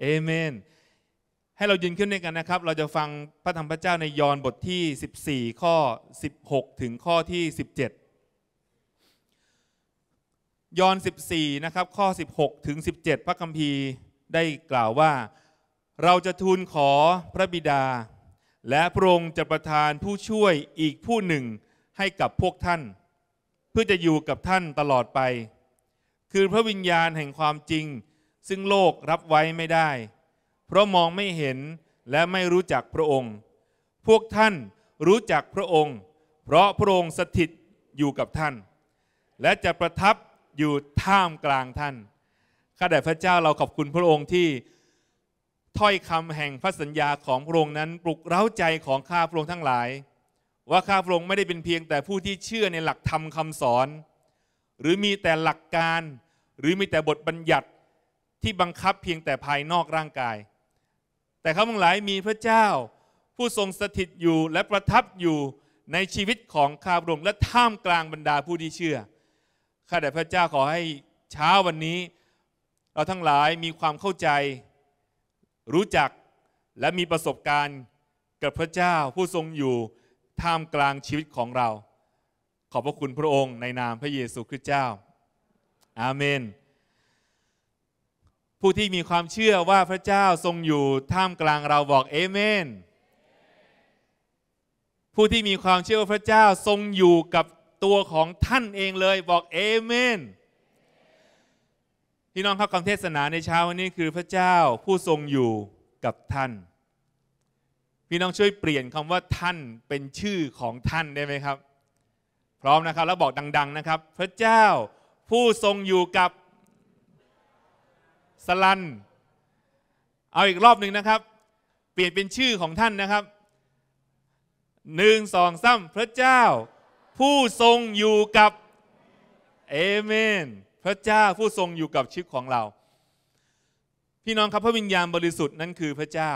เอเมน ให้เรายืนขึ้นด้วยกันนะครับ เราจะฟังพระธรรมพระเจ้าในยอห์นบทที่ 14 ข้อ 16 ถึงข้อที่ 17 ยอห์น14 นะครับ ข้อ 16 ถึง 17 พระคัมภีร์ได้กล่าวว่า เราจะทูลขอพระบิดา และพระองค์จะประทานผู้ช่วยอีกผู้หนึ่งให้กับพวกท่าน เพื่อจะอยู่กับท่านตลอดไป คือพระวิญญาณแห่งความจริงซึ่งโลกรับไว้ไม่ได้ เพราะมองไม่เห็นและไม่รู้จักพระองค์ พวกท่านรู้จักพระองค์ เพราะพระองค์สถิตอยู่กับท่าน และจะประทับอยู่ท่ามกลางท่าน ข้าแต่พระเจ้าเราขอบคุณพระองค์ที่ถ้อยคำแห่งพระสัญญาของพระองค์นั้นปลุกเร้าใจของข้าพระองค์ทั้งหลาย ว่าข้าพระองค์ไม่ได้เป็นเพียงแต่ผู้ที่เชื่อในหลักธรรมคาสอน หรือมีแต่หลักการ หรือมีแต่บทบัญญัติที่บังคับเพียงแต่ภายนอกร่างกาย แต่เขาทั้งหลายมีพระเจ้า ผู้ทรงสถิตอยู่และประทับอยู่ในชีวิตของข้าพระองค์และท่ามกลางบรรดาผู้ที่เชื่อ ข้าแต่พระเจ้าขอให้เช้าวันนี้ เราทั้งหลายมีความเข้าใจ รู้จักและมีประสบการณ์กับพระเจ้าผู้ทรงอยู่ ท่ามกลางชีวิตของเรา ขอบพระคุณพระองค์ในนามพระเยซูคริสต์เจ้า อาเมนผู้ที่มีความเชื่อว่าพระเจ้าทรงอยู่ท่ามกลางเราบอกเอเมนผู้ที่มีความเชื่อว่าพระเจ้าทรงอยู่กับตัวของท่านเองเลยบอกเอเมนพี่น้องครับคำเทศนาในเช้าวันนี้คือพระเจ้าผู้ทรงอยู่กับท่าน พี่น้องช่วยเปลี่ยนคำว่าท่านเป็นชื่อของท่านได้ไหมครับ พร้อมนะครับแล้วบอกดังๆนะครับ พระเจ้าผู้ทรงอยู่กับสลัน เอาอีกรอบหนึ่งนะครับ เปลี่ยนเป็นชื่อของท่านนะครับหนึ่งสองสามพระเจ้า ผู้ทรงอยู่กับเอเมน พระเจ้าผู้ทรงอยู่กับชีวิตของเรา พี่น้องครับพระวิญญาณบริสุทธิ์นั้นคือพระเจ้า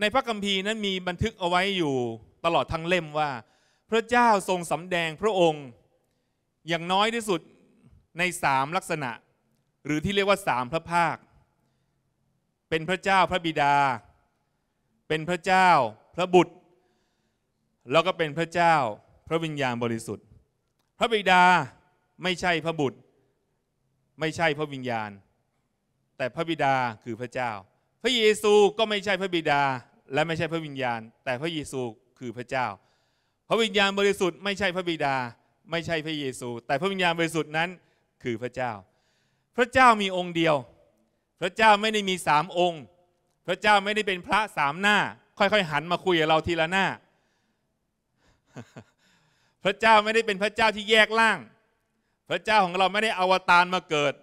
ในพระคัมภีร์นั้นมีบันทึกเอาไว้อยู่ตลอดทั้งเล่มว่า พระเจ้าทรงสำแดงพระองค์ อย่างน้อยที่สุดในสามลักษณะหรือที่เรียกว่าสามพระภาค เป็นพระเจ้าพระบิดา เป็นพระเจ้าพระบุตร แล้วก็เป็นพระเจ้าพระวิญญาณบริสุทธิ์ พระบิดาไม่ใช่พระบุตร ไม่ใช่พระวิญญาณ แต่พระบิดาคือพระเจ้า พระเยซูก็ไม่ใช่พระบิดาและไม่ใช่พระวิญญาณ แต่พระเยซูคือพระเจ้า พระวิญญาณบริสุทธิ์ไม่ใช่พระบิดาไม่ใช่พระเยซู แต่พระวิญญาณบริสุทธิ์นั้นคือ พระเจ้า พระเจ้ามีองค์เดียว พระเจ้าไม่ได้มีสามองค์ พระเจ้าไม่ได้เป็นพระสามหน้า ค่อย ๆ หันมาคุยกับเราทีละหน้า พระเจ้าไม่ได้เป็นพระเจ้าที่แยกล่าง พระเจ้าของเราไม่ได้อวตาร มาเกิด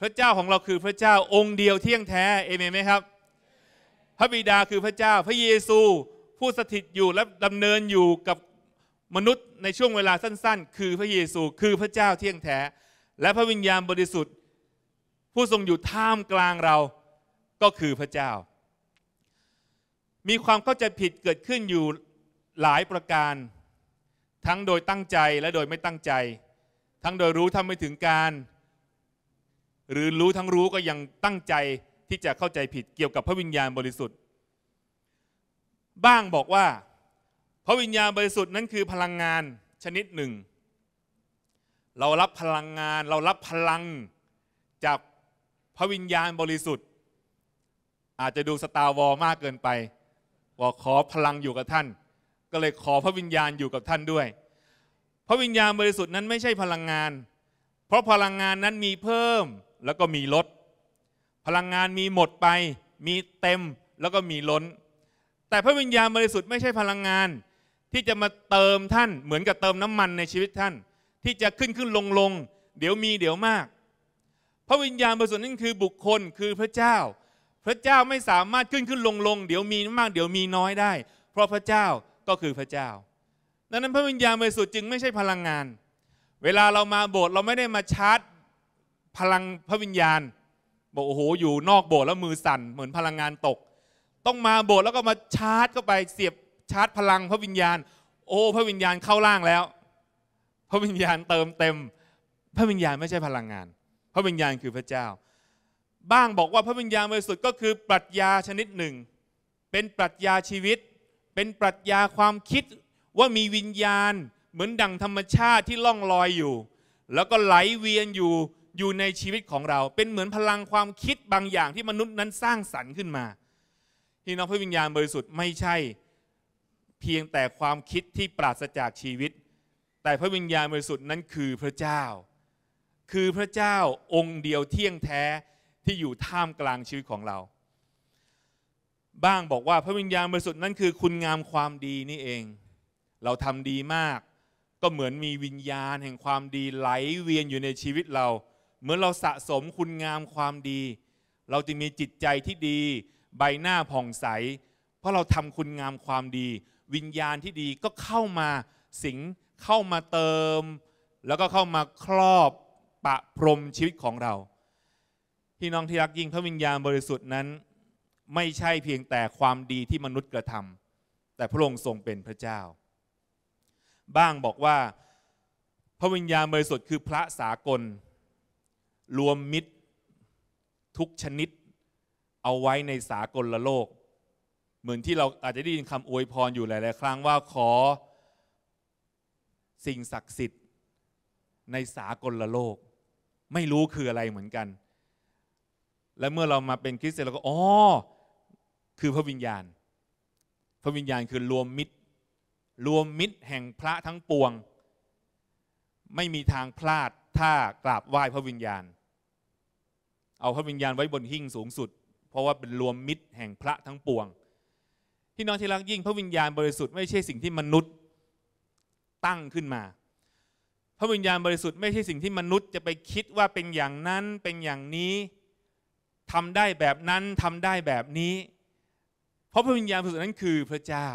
พระเจ้าของเราคือพระเจ้าองค์เดียวเที่ยงแท้ เอเมนไหมครับ พระบิดาคือพระเจ้า พระเยซูผู้สถิตอยู่และดำเนินอยู่กับมนุษย์ในช่วงเวลาสั้น ๆ คือพระเยซู คือพระเจ้าเที่ยงแท้ และพระวิญญาณบริสุทธิ์ ผู้ทรงอยู่ท่ามกลางเราก็คือพระเจ้า มีความเข้าใจผิดเกิดขึ้นอยู่หลายประการ ทั้งโดยตั้งใจและโดยไม่ตั้งใจ ทั้งโดยรู้ทำไม่ถึงการ หรือรู้ทั้งรู้ก็ยังตั้งใจที่จะเข้าใจผิดเกี่ยวกับพระวิญญาณบริสุทธิ์ บ้างบอกว่าพระวิญญาณบริสุทธิ์นั้นคือพลังงานชนิดหนึ่ง เรารับพลังงานเรารับพลังจากพระวิญญาณบริสุทธิ์ อาจจะดูสตาร์วอมากเกินไปบอกขอพลังอยู่กับท่าน ก็เลยขอพระวิญญาณอยู่กับท่านด้วย พระวิญญาณบริสุทธิ์นั้นไม่ใช่พลังงาน เพราะพลังงานนั้นมีเพิ่มแล้วก็มีลด พลังงานมีหมดไป มีเต็มแล้วก็มีล้น แต่พระวิญญาณบริสุทธิ์ไม่ใช่พลังงานที่จะมาเติมท่านเหมือนกับเติมน้ำมันในชีวิตท่านที่จะขึ้นขึ้นลงลง เดี๋ยวมีเดี๋ยวมาก พระวิญญาณบริสุทธิ์นั่นคือบุคคลคือพระเจ้า พระเจ้าไม่สามารถขึ้นขึ้นลงลงเดี๋ยวมีมากเดี๋ยวมีน้อยได้ เพราะพระเจ้าก็คือพระเจ้าดังนั้นพระวิญญาณบริสุทธิ์จึงไม่ใช่พลังงาน เวลาเรามาโบสถ์เราไม่ได้มาชาร์จพลังพระวิญญาณบอกโอ้โหอยู่นอกโบสถ์แล้วมือสั่น เหมือนพลังงานตก ต้องมาโบสถ์แล้วก็มาชาร์จเข้าไปเสียบชาร์จพลังพระวิญญาณ โอ้พระวิญญาณเข้าร่างแล้ว พระวิญญาณเติมเต็ม พระวิญญาณไม่ใช่พลังงาน พระวิญญาณคือพระเจ้า บ้างบอกว่าพระวิญญาณ บริสุทธิ์ก็คือปรัชญาชนิดหนึ่ง เป็นปรัชญาชีวิต เป็นปรัชญาความคิดว่ามีวิญญาณเหมือนดั่งธรรมชาติที่ล่องลอยอยู่ แล้วก็ไหลเวียนอยู่อยู่ในชีวิตของเรา เป็นเหมือนพลังความคิดบางอย่างที่มนุษย์นั้นสร้างสรรค์ขึ้นมาที่น้องพระวิญญาณบริสุทธิ์ไม่ใช่เพียงแต่ความคิดที่ปราศจากชีวิต แต่พระวิญญาณบริสุทธิ์นั้นคือพระเจ้า คือพระเจ้าองค์เดียวเที่ยงแท้ที่อยู่ท่ามกลางชีวิตของเรา บ้างบอกว่าพระวิญญาณบริสุทธิ์นั้นคือคุณงามความดีนี่เอง เราทำดีมาก ก็เหมือนมีวิญญาณแห่งความดีไหลเวียนอยู่ในชีวิตเรา เหมือนเราสะสมคุณงามความดี เราจะมีจิตใจที่ดีใบหน้าผ่องใส เพราะเราทำคุณงามความดีวิญญาณที่ดีก็เข้ามาสิงเข้ามาเติม แล้วก็เข้ามาครอบปะพรมชีวิตของเราพี่น้องที่รักยิ่งพระวิญญาณบริสุทธิ์นั้น ไม่ใช่เพียงแต่ความดีที่มนุษย์กระทำแต่พระองค์ทรงเป็นพระเจ้า บ้างบอกว่า พระวิญญาณบริสุทธิ์คือพระสากล รวมมิตรทุกชนิด เอาไว้ในสากลละโลกเหมือนที่เราอาจจะได้ยินคำอวยพรอยู่หลายๆครั้งว่าขอสิ่งศักดิ์สิทธิ์ในสากลโลก ไม่รู้คืออะไรเหมือนกัน และเมื่อเรามาเป็นคริสเตียนเราก็อ๋อคือพระวิญญาณ พระวิญญาณคือรวมมิตร รวมมิตรแห่งพระทั้งปวง ไม่มีทางพลาดถ้ากราบไหว้พระวิญญาณ เอาพระวิญญาณไว้บนหิ้งสูงสุดเพราะว่าเป็นรวมมิตรแห่งพระทั้งปวงพี่น้องที่รักยิ่งพระวิญญาณบริสุทธิ์ไม่ใช่สิ่งที่มนุษย์ตั้งขึ้นมา พระวิญญาณบริสุทธิ์ไม่ใช่สิ่งที่มนุษย์จะไปคิดว่าเป็นอย่างนั้นเป็นอย่างนี้ทำได้แบบนั้นทำได้แบบนี้ เพราะพระวิญญาณบริสุทธิ์นั้นคือพระเจ้า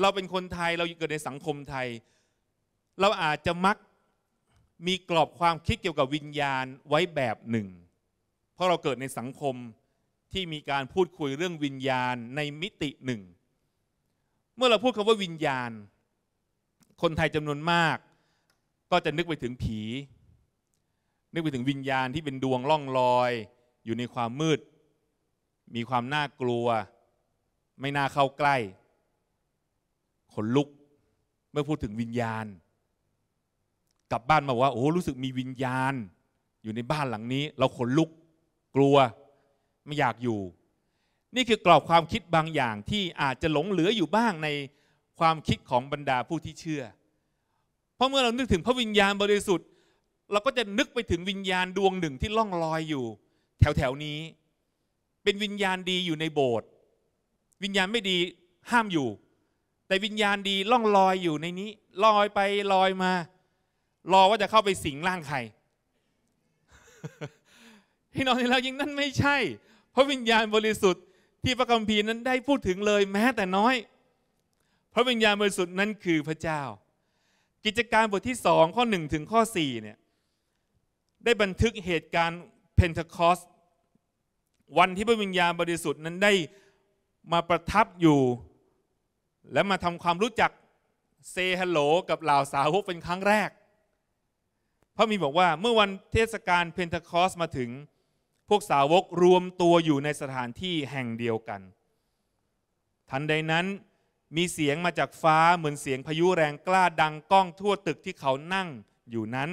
เราเป็นคนไทยเราเกิดในสังคมไทย เราอาจจะมักมีกรอบความคิดเกี่ยวกับวิญญาณไว้แบบหนึ่ง เพราะเราเกิดในสังคมที่มีการพูดคุยเรื่องวิญญาณในมิติหนึ่งเมื่อเราพูดคำว่าวิญญาณ คนไทยจำนวนมากก็จะนึกไปถึงผี นึกไปถึงวิญญาณที่เป็นดวงล่องลอยอยู่ในความมืด มีความน่ากลัวไม่น่าเข้าใกล้ขนลุกเมื่อพูดถึงวิญญาณ กลับบ้านมาว่า โอ้รู้สึกมีวิญญาณ อยู่ในบ้านหลังนี้เราขนลุกกลัวไม่อยากอยู่ นี่คือกรอบความคิดบางอย่างที่อาจจะหลงเหลืออยู่บ้างในความคิดของบรรดาผู้ที่เชื่อ เพราะเมื่อเรานึกถึงพระวิญญาณบริสุทธิ์ เราก็จะนึกไปถึงวิญญาณดวงหนึ่งที่ล่องลอยอยู่ แถวแถวนี้เป็นวิญญาณดีอยู่ในโบสถ์วิญญาณไม่ดีห้ามอยู่ แต่วิญญาณดีล่องลอยอยู่ในนี้ลอยไปลอยมา รอว่าจะเข้าไปสิงร่างใครพี่น้องที่เรายิ่งนั่นไม่ใช่พระวิญญาณบริสุทธิ์ที่พระคัมภีร์นั้นได้พูดถึงเลยแม้แต่น้อย พระวิญญาณบริสุทธิ์นั้นคือพระเจ้า กิจการบทที่สองข้อหนึ่งถึงข้อสี่เนี่ย ได้บันทึกเหตุการณ์เพนทคอส์วันที่พระวิญญาณบริสุทธิ์นั้นได้มาประทับอยู่ และมาทำความรู้จักเซฮัลโหลกับเหล่าสาวกเป็นครั้งแรกพระมีบอกว่าเมื่อวันเทศกาลเพนทคอส์มาถึงพวกสาวกรวมตัวอยู่ในสถานที่แห่งเดียวกัน ทันใดนั้นมีเสียงมาจากฟ้าเหมือนเสียงพายุแรงกล้าดังก้องทั่วตึกที่เขานั่งอยู่นั้น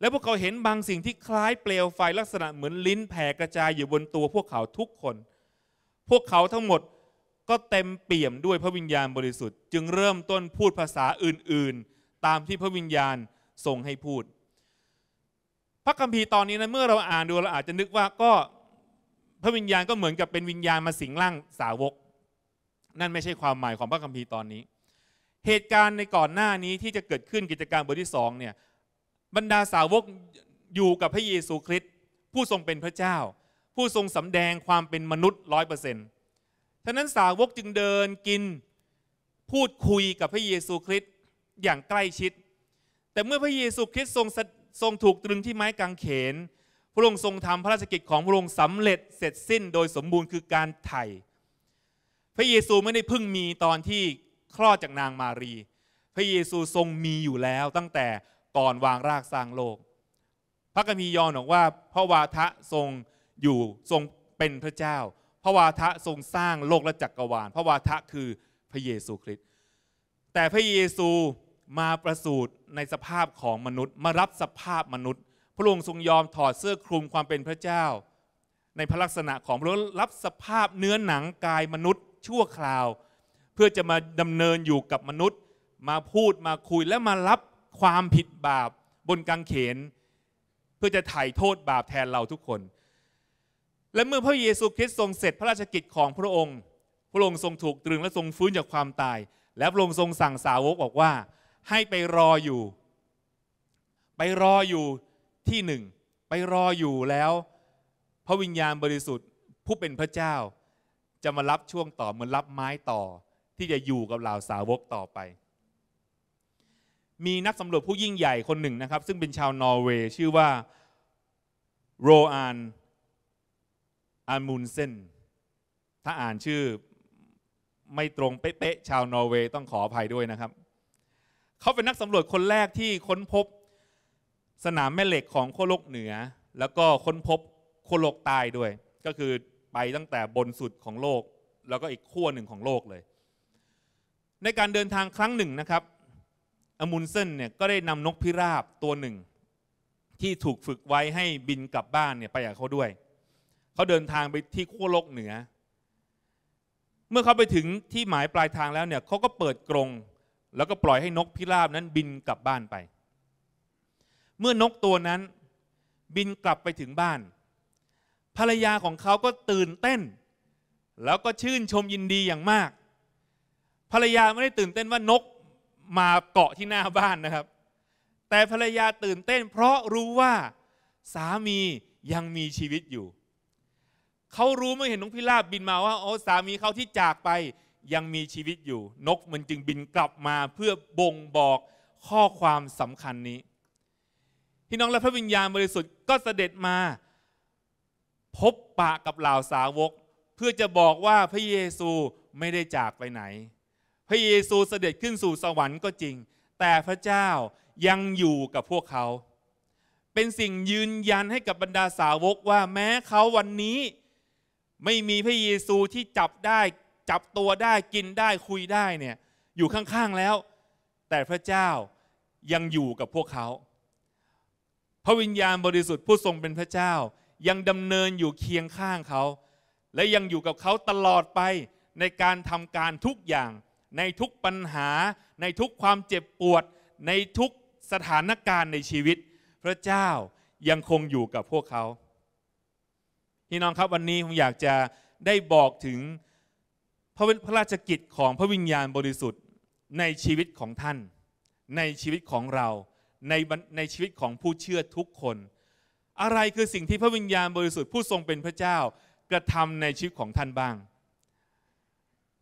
แล้วพวกเขาเห็นบางสิ่งที่คล้ายเปลวไฟลักษณะเหมือนลิ้นแผ่กระจายอยู่บนตัวพวกเขาทุกคน พวกเขาทั้งหมดก็เต็มเปี่ยมด้วยพระวิญญาณบริสุทธิ์จึงเริ่มต้นพูดภาษาอื่น ๆ ตามที่พระวิญญาณทรงให้พูดพระคัมภีร์ตอนนี้นะ เมื่อเราอ่านดูเราอาจจะนึกว่าก็พระวิญญาณก็เหมือนกับเป็นวิญญาณมาสิงร่างสาวก นั่นไม่ใช่ความหมายของพระคัมภีร์ตอนนี้ เหตุการณ์ในก่อนหน้านี้ที่จะเกิดขึ้นกิจการบทที่สองเนี่ยบรรดาสาวกอยู่กับพระเยซูคริสต์ผู้ทรงเป็นพระเจ้า ผู้ทรงสำแดงความเป็นมนุษย์ร้อยเปอร์เซ็นต์ฉะนั้นสาวกจึงเดินกินพูดคุยกับพระเยซูคริสต์อย่างใกล้ชิด แต่เมื่อพระเยซูคริสต์ทรงทรงถูกตรึงที่ไม้กางเขน พระองค์ทรงทำพระราชกิจของพระองค์สำเร็จเสร็จสิ้นโดยสมบูรณ์คือการไถ่พระเยซูไม่ได้เพิ่งมีตอนที่คลอดจากนางมารี พระเยซูทรงมีอยู่แล้วตั้งแต่ก่อนวางรากสร้างโลก พระกมียอนบอกว่าพระวาทะทรงอยู่ทรงเป็นพระเจ้า พระวาทะทรงสร้างโลกและจักกรวาล พระวาทะคือพระเยซูคริสต์ แต่พระเยซูมาประสูติในสภาพของมนุษย์ มารับสภาพมนุษย์ พระองค์ทรงยอมถอดเสื้อคลุมความเป็นพระเจ้า ในพระลักษณะของพระองค์รับสภาพเนื้อหนังกายมนุษย์ชั่วคราว เพื่อจะมาดำเนินอยู่กับมนุษย์มาพูดมาคุยและมารับความผิดบาปบนกางเขน เพื่อจะไถ่โทษบาปแทนเราทุกคน และเมื่อพระเยซูคริสต์ทรงเสร็จพระราชกิจของพระองค์พระองค์ทรงถูกตรึงและทรงฟื้นจากความตาย และพระองค์ทรงสั่งสาวกบอกว่าให้ไปรออยู่ ไปรออยู่ที่หนึ่ง ไปรออยู่แล้วพระวิญญาณบริสุทธิ์ผู้เป็นพระเจ้า จะมารับช่วงต่อเหมือนรับไม้ต่อที่จะอยู่กับเหล่าสาวกต่อไป มีนักสำรวจผู้ยิ่งใหญ่คนหนึ่งนะครับ ซึ่งเป็นชาวนอร์เวย์ชื่อว่าโรอานอามูนเซน ถ้าอ่านชื่อไม่ตรงเป๊ะๆชาวนอร์เวย์ต้องขออภัยด้วยนะครับเขาเป็นนักสำรวจคนแรกที่ค้นพบสนามแม่เหล็กของโคโลกเหนือ แล้วก็ค้นพบโคโลกใต้ด้วย ก็คือไปตั้งแต่บนสุดของโลกแล้วก็อีกขั้วหนึ่งของโลกเลย ในการเดินทางครั้งหนึ่งนะครับ อมุนเซนเนี่ยก็ได้นำนกพิราบตัวหนึ่ง ที่ถูกฝึกไว้ให้บินกลับบ้านเนี่ยไปกับเขาด้วย เขาเดินทางไปที่ขั้วโลกเหนือ เมื่อเขาไปถึงที่หมายปลายทางแล้วเนี่ยเขาก็เปิดกรงแล้วก็ปล่อยให้นกพิราบนั้นบินกลับบ้านไป เมื่อนกตัวนั้นบินกลับไปถึงบ้าน ภรรยาของเขาก็ตื่นเต้น แล้วก็ชื่นชมยินดีอย่างมาก ภรรยาไม่ได้ตื่นเต้นว่านกมาเกาะที่หน้าบ้านนะครับ แต่ภรรยาตื่นเต้นเพราะรู้ว่าสามียังมีชีวิตอยู่ เขารู้เมื่อเห็นนกพิราบบินมาว่าโอ้สามีเขาที่จากไปยังมีชีวิตอยู่นกมันจึงบินกลับมาเพื่อบ่งบอกข้อความสำคัญนี้พี่น้องและพระวิญญาณบริสุทธิ์ก็เสด็จมา พบปะกับเหล่าสาวก เพื่อจะบอกว่าพระเยซูไม่ได้จากไปไหน พระเยซูเสด็จขึ้นสู่สวรรค์ก็จริง แต่พระเจ้ายังอยู่กับพวกเขา เป็นสิ่งยืนยันให้กับบรรดาสาวกว่าแม้เขาวันนี้ ไม่มีพระเยซูที่จับได้จับตัวได้กินได้คุยได้ เนี่ยอยู่ข้าง ๆ แล้ว แต่พระเจ้ายังอยู่กับพวกเขาพระวิญญาณบริสุทธิ์ผู้ทรงเป็นพระเจ้ายังดำเนินอยู่เคียงข้างเขา และยังอยู่กับเขาตลอดไปในการทำการทุกอย่าง ในทุกปัญหา ในทุกความเจ็บปวดในทุกสถานการณ์ในชีวิต พระเจ้ายังคงอยู่กับพวกเขาพี่น้องครับวันนี้ผมอยากจะได้บอกถึงพระพระราชกิจของพระวิญญาณบริสุทธิ์ในชีวิตของท่าน ในชีวิตของเราในในชีวิตของผู้เชื่อทุกคน อะไรคือสิ่งที่พระวิญญาณบริสุทธิ์ผู้ทรงเป็นพระเจ้ากระทำในชีวิตของท่านบ้าง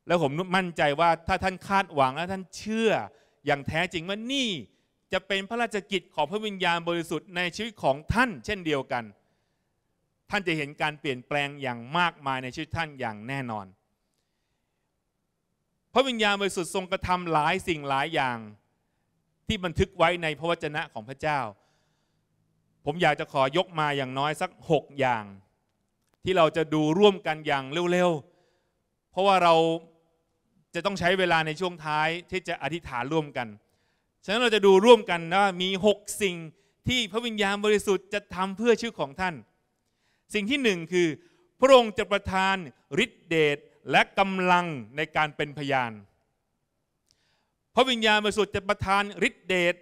แล้วผมมั่นใจว่าถ้าท่านคาดหวังและท่านเชื่ออย่างแท้จริงว่านี่จะเป็นพระราชกิจของพระวิญญาณบริสุทธิ์ในชีวิตของท่านเช่นเดียวกัน ท่านจะเห็นการเปลี่ยนแปลงอย่างมากมายในชีวิตท่านอย่างแน่นอนพระวิญญาณบริสุทธิ์ทรง กระทำหลายสิ่งหลายอย่างที่บันทึกไว้ในพระวจนะของพระเจ้า ผมอยากจะขอยกมาอย่างน้อยสักหกอย่าง ที่เราจะดูร่วมกันอย่างเร็วๆ เพราะว่าเราจะต้องใช้เวลาในช่วงท้ายที่จะอธิษฐานร่วมกัน ฉะนั้นเราจะดูร่วมกันว่ามีหกสิ่งที่พระวิญญาณบริสุทธิ์จะทำเพื่อชื่อของท่าน สิ่งที่หนึ่งคือ พระองค์จะประทานฤทธิเดชและกำลังในการเป็นพยาน พระวิญญาณบริสุทธิ์จะประทานฤทธิเดช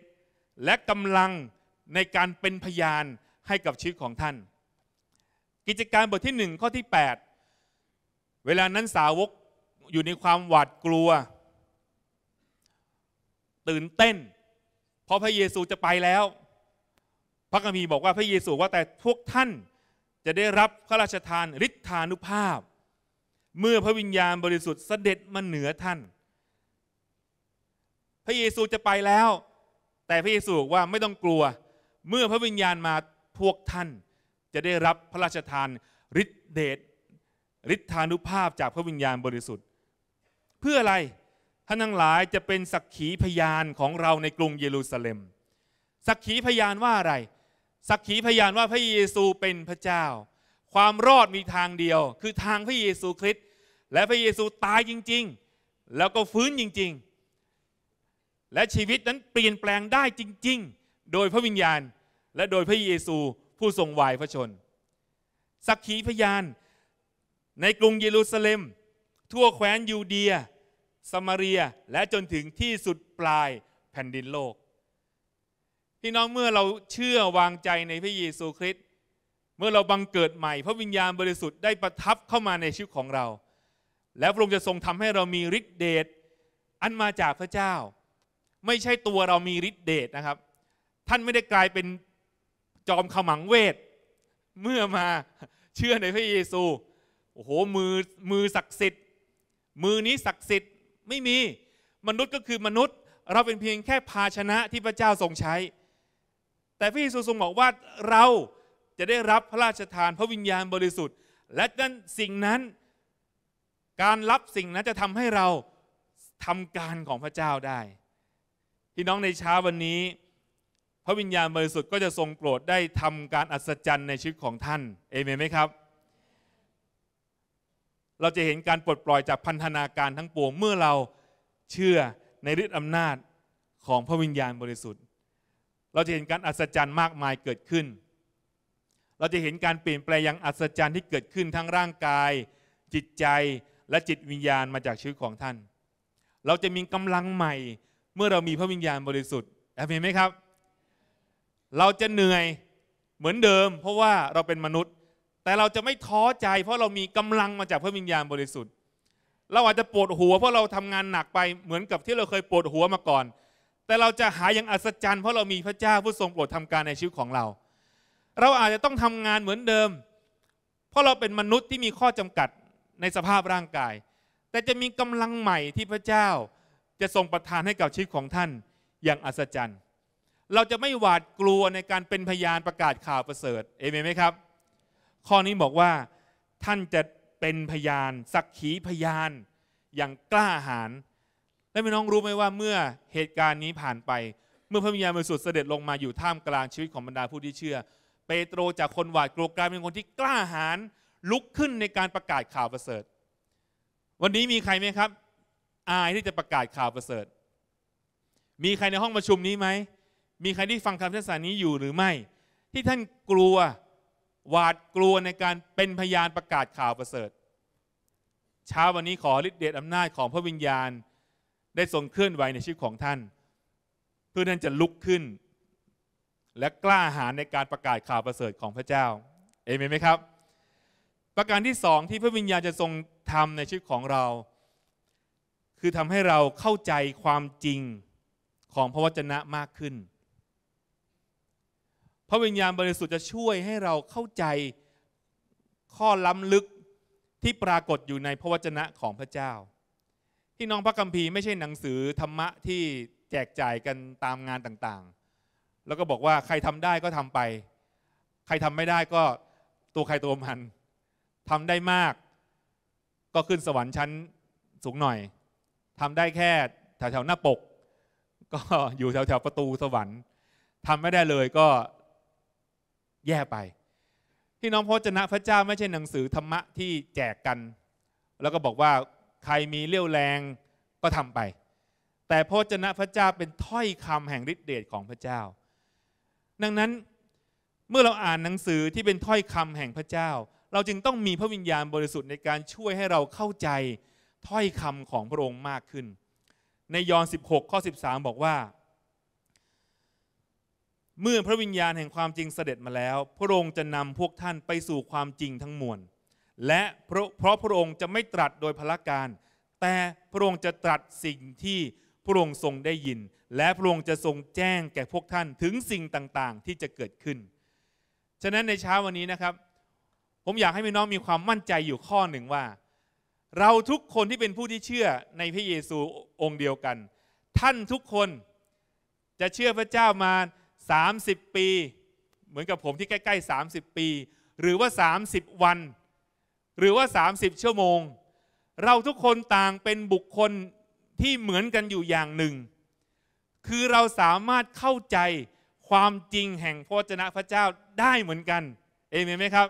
และกำลังในการเป็นพยานให้กับชีวิตของท่าน กิจการบทที่หนึ่งข้อที่8 เวลานั้นสาวกอยู่ในความหวาดกลัว ตื่นเต้นเพราะพระเยซูจะไปแล้ว พระกัมีบอกว่าพระเยซูว่าแต่พวกท่านจะได้รับพระราชทานฤทธานุภาพเมื่อพระวิญญาณ บริสุทธิ์เสด็จมาเหนือท่าน พระเยซูจะไปแล้ว แต่พระเยซูบอกว่าไม่ต้องกลัว เมื่อพระวิญญาณมาพวกท่าน จะได้รับพระราชทานฤทธิเดชฤทธานุภาพจากพระวิญญาณบริสุทธิ์ เพื่ออะไร ท่านทั้งหลายจะเป็นสักขีพยานของเราในกรุงเยรูซาเล็ม สักขีพยานว่าอะไร สักขีพยานว่าพระเยซูเป็นพระเจ้า ความรอดมีทางเดียว คือทางพระเยซูคริสต์และพระเยซูตายจริง ๆ แล้วก็ฟื้นจริง ๆ และชีวิตนั้นเปลี่ยนแปลงได้จริง ๆ โดยพระวิญญาณและโดยพระเยซูผู้ทรงวายพระชน สักขีพยานในกรุงเยรูซาเล็ม ทั่วแคว้นยูเดีย สมาเรีย และจนถึงที่สุดปลายแผ่นดินโลกพี่น้องเมื่อเราเชื่อวางใจในพระเยซูคริสต์ เมื่อเราบังเกิดใหม่พระวิญญาณบริสุทธิ์ได้ประทับเข้ามาในชีวิตของเราและพระองค์จะทรงทำให้เรามีฤทธิเดชอันมาจากพระเจ้า ไม่ใช่ตัวเรามีฤทธิเดชนะครับ ท่านไม่ได้กลายเป็นจอมขมังเวทเมื่อมาเชื่อในพระเยซูโอ้โห มือ มือศักดิ์สิทธิ์ มือ นี้ศักดิ์สิทธิ์ ไม่มีมนุษย์ก็คือมนุษย์ เราเป็นเพียงแค่ภาชนะที่พระเจ้าทรงใช้ แต่พระเยซูทรงบอกว่าเราจะได้รับพระราชทานพระวิญญาณบริสุทธิ์และนั้นสิ่งนั้นการรับสิ่งนั้นจะทำให้เราทำการของพระเจ้าได้พี่น้องในเช้าวันนี้ พระวิญญาณบริสุทธิ์ก็จะทรงโปรดได้ทำการอัศจรรย์ในชีวิตของท่านเอเมนไหมครับ เราจะเห็นการปลดปล่อยจากพันธนาการทั้งปวงเมื่อเราเชื่อในฤทธิอำนาจของพระวิญญาณบริสุทธิ์ เราจะเห็นการอัศจรรย์มากมายเกิดขึ้น เราจะเห็นการเปลี่ยนแปลงอย่างอัศจรรย์ที่เกิดขึ้นทั้งร่างกายจิตใจและจิตวิญญาณมาจากชีวิตของท่าน เราจะมีกำลังใหม่เมื่อเรามีพระวิญญาณบริสุทธิ์ เห็นไหมครับ เราจะเหนื่อยเหมือนเดิม เพราะว่าเราเป็นมนุษย์ แต่เราจะไม่ท้อใจ เพราะเรามีกำลังมาจากพระวิญญาณบริสุทธิ์ เราอาจจะปวดหัวเพราะเราทำงานหนักไปเหมือนกับที่เราเคยปวดหัวมาก่อน แต่เราจะหาอย่างอัศจรรย์ เพราะเรามีพระเจ้าผู้ทรงโปรดทำการในชีวิตของเรา เราอาจจะต้องทำงานเหมือนเดิม เพราะเราเป็นมนุษย์ที่มีข้อจำกัดในสภาพร่างกาย แต่จะมีกำลังใหม่ที่พระเจ้าจะทรงประทานให้กับชีวิตของท่านอย่างอัศจรรย์เราจะไม่หวาดกลัวในการเป็นพยานประกาศข่าวประเสริฐเอเมนไหมครับข้อนี้บอกว่าท่านจะเป็นพยานสักขีพยานอย่างกล้าหาญและพี่น้องรู้ไหมว่าเมื่อเหตุการณ์นี้ผ่านไป เมื่อพระวิญญาณบริสุทธิ์เสด็จลงมาอยู่ท่ามกลางชีวิตของบรรดาผู้ที่เชื่อเปโตรจากคนหวาดกลัวกลายเป็นคนที่กล้าหาญลุกขึ้นในการประกาศข่าวประเสริฐ วันนี้มีใครไหมครับ อายที่จะประกาศข่าวประเสริฐ มีใครในห้องประชุมนี้ไหม มีใครที่ฟังคำเทศนานี้อยู่หรือไม่ ที่ท่านกลัวหวาดกลัวในการเป็นพยานประกาศข่าวประเสริฐเช้าวันนี้ขอฤทธิเดชอำนาจของพระวิญญาณได้ทรงเคลื่อนไหวในชีวิตของท่าน เพื่อท่านจะลุกขึ้น และกล้าหาญในการประกาศข่าวประเสริฐของพระเจ้าเอเมนไหมครับประการที่สองที่พระวิญญาณจะทรงทำในชีวิตของเรา คือทำให้เราเข้าใจความจริงของพระวจนะมากขึ้น พระวิญญาณบริสุทธิ์จะช่วยให้เราเข้าใจข้อล้ำลึกที่ปรากฏอยู่ในพระวจนะของพระเจ้าที่น้องพระคัมภีร์ไม่ใช่หนังสือธรรมะที่แจกจ่ายกันตามงานต่างๆ แล้วก็บอกว่าใครทำได้ก็ทำไป ใครทำไม่ได้ก็ตัวใครตัวมันทำได้มาก ก็ขึ้นสวรรค์ชั้นสูงหน่อย ทำได้แค่แถวๆหน้าปกก็อยู่แถวๆประตูสวรรค์ ทำไม่ได้เลยก็แย่ไปพี่น้องพระจนะพระเจ้าไม่ใช่หนังสือธรรมะที่แจกกัน แล้วก็บอกว่าใครมีเรี่ยวแรงก็ทำไป แต่พระจนะพระเจ้าเป็นถ้อยคำแห่งฤทธิเดชของพระเจ้า ดังนั้นเมื่อเราอ่านหนังสือที่เป็นถ้อยคำแห่งพระเจ้าเราจึงต้องมีพระวิญญาณบริสุทธิ์ในการช่วยให้เราเข้าใจถ้อยคำของพระองค์มากขึ้น ในยอห์น 16 ข้อ 13 บอกว่า เมื่อพระวิญญาณแห่งความจริงเสด็จมาแล้ว พระองค์จะนำพวกท่านไปสู่ความจริงทั้งมวล และเพราะพระองค์จะไม่ตรัสโดยพละการ แต่พระองค์จะตรัสสิ่งที่พระองค์ทรงได้ยิน และพระองค์จะทรงแจ้งแก่พวกท่านถึงสิ่งต่าง ๆ ที่จะเกิดขึ้นฉะนั้นในเช้าวันนี้นะครับผมอยากให้พี่น้องมีความมั่นใจอยู่ข้อหนึ่งว่า เราทุกคนที่เป็นผู้ที่เชื่อในพระเยซูองค์เดียวกัน ท่านทุกคนจะเชื่อพระเจ้ามา 30 ปี เหมือนกับผมที่ใกล้ๆ30 ปี หรือว่า 30 วัน หรือว่า 30 ชั่วโมง เราทุกคนต่างเป็นบุคคลที่เหมือนกันอยู่อย่างหนึ่ง คือเราสามารถเข้าใจความจริงแห่งพระเจ้าได้เหมือนกันเอเมนไหมครับ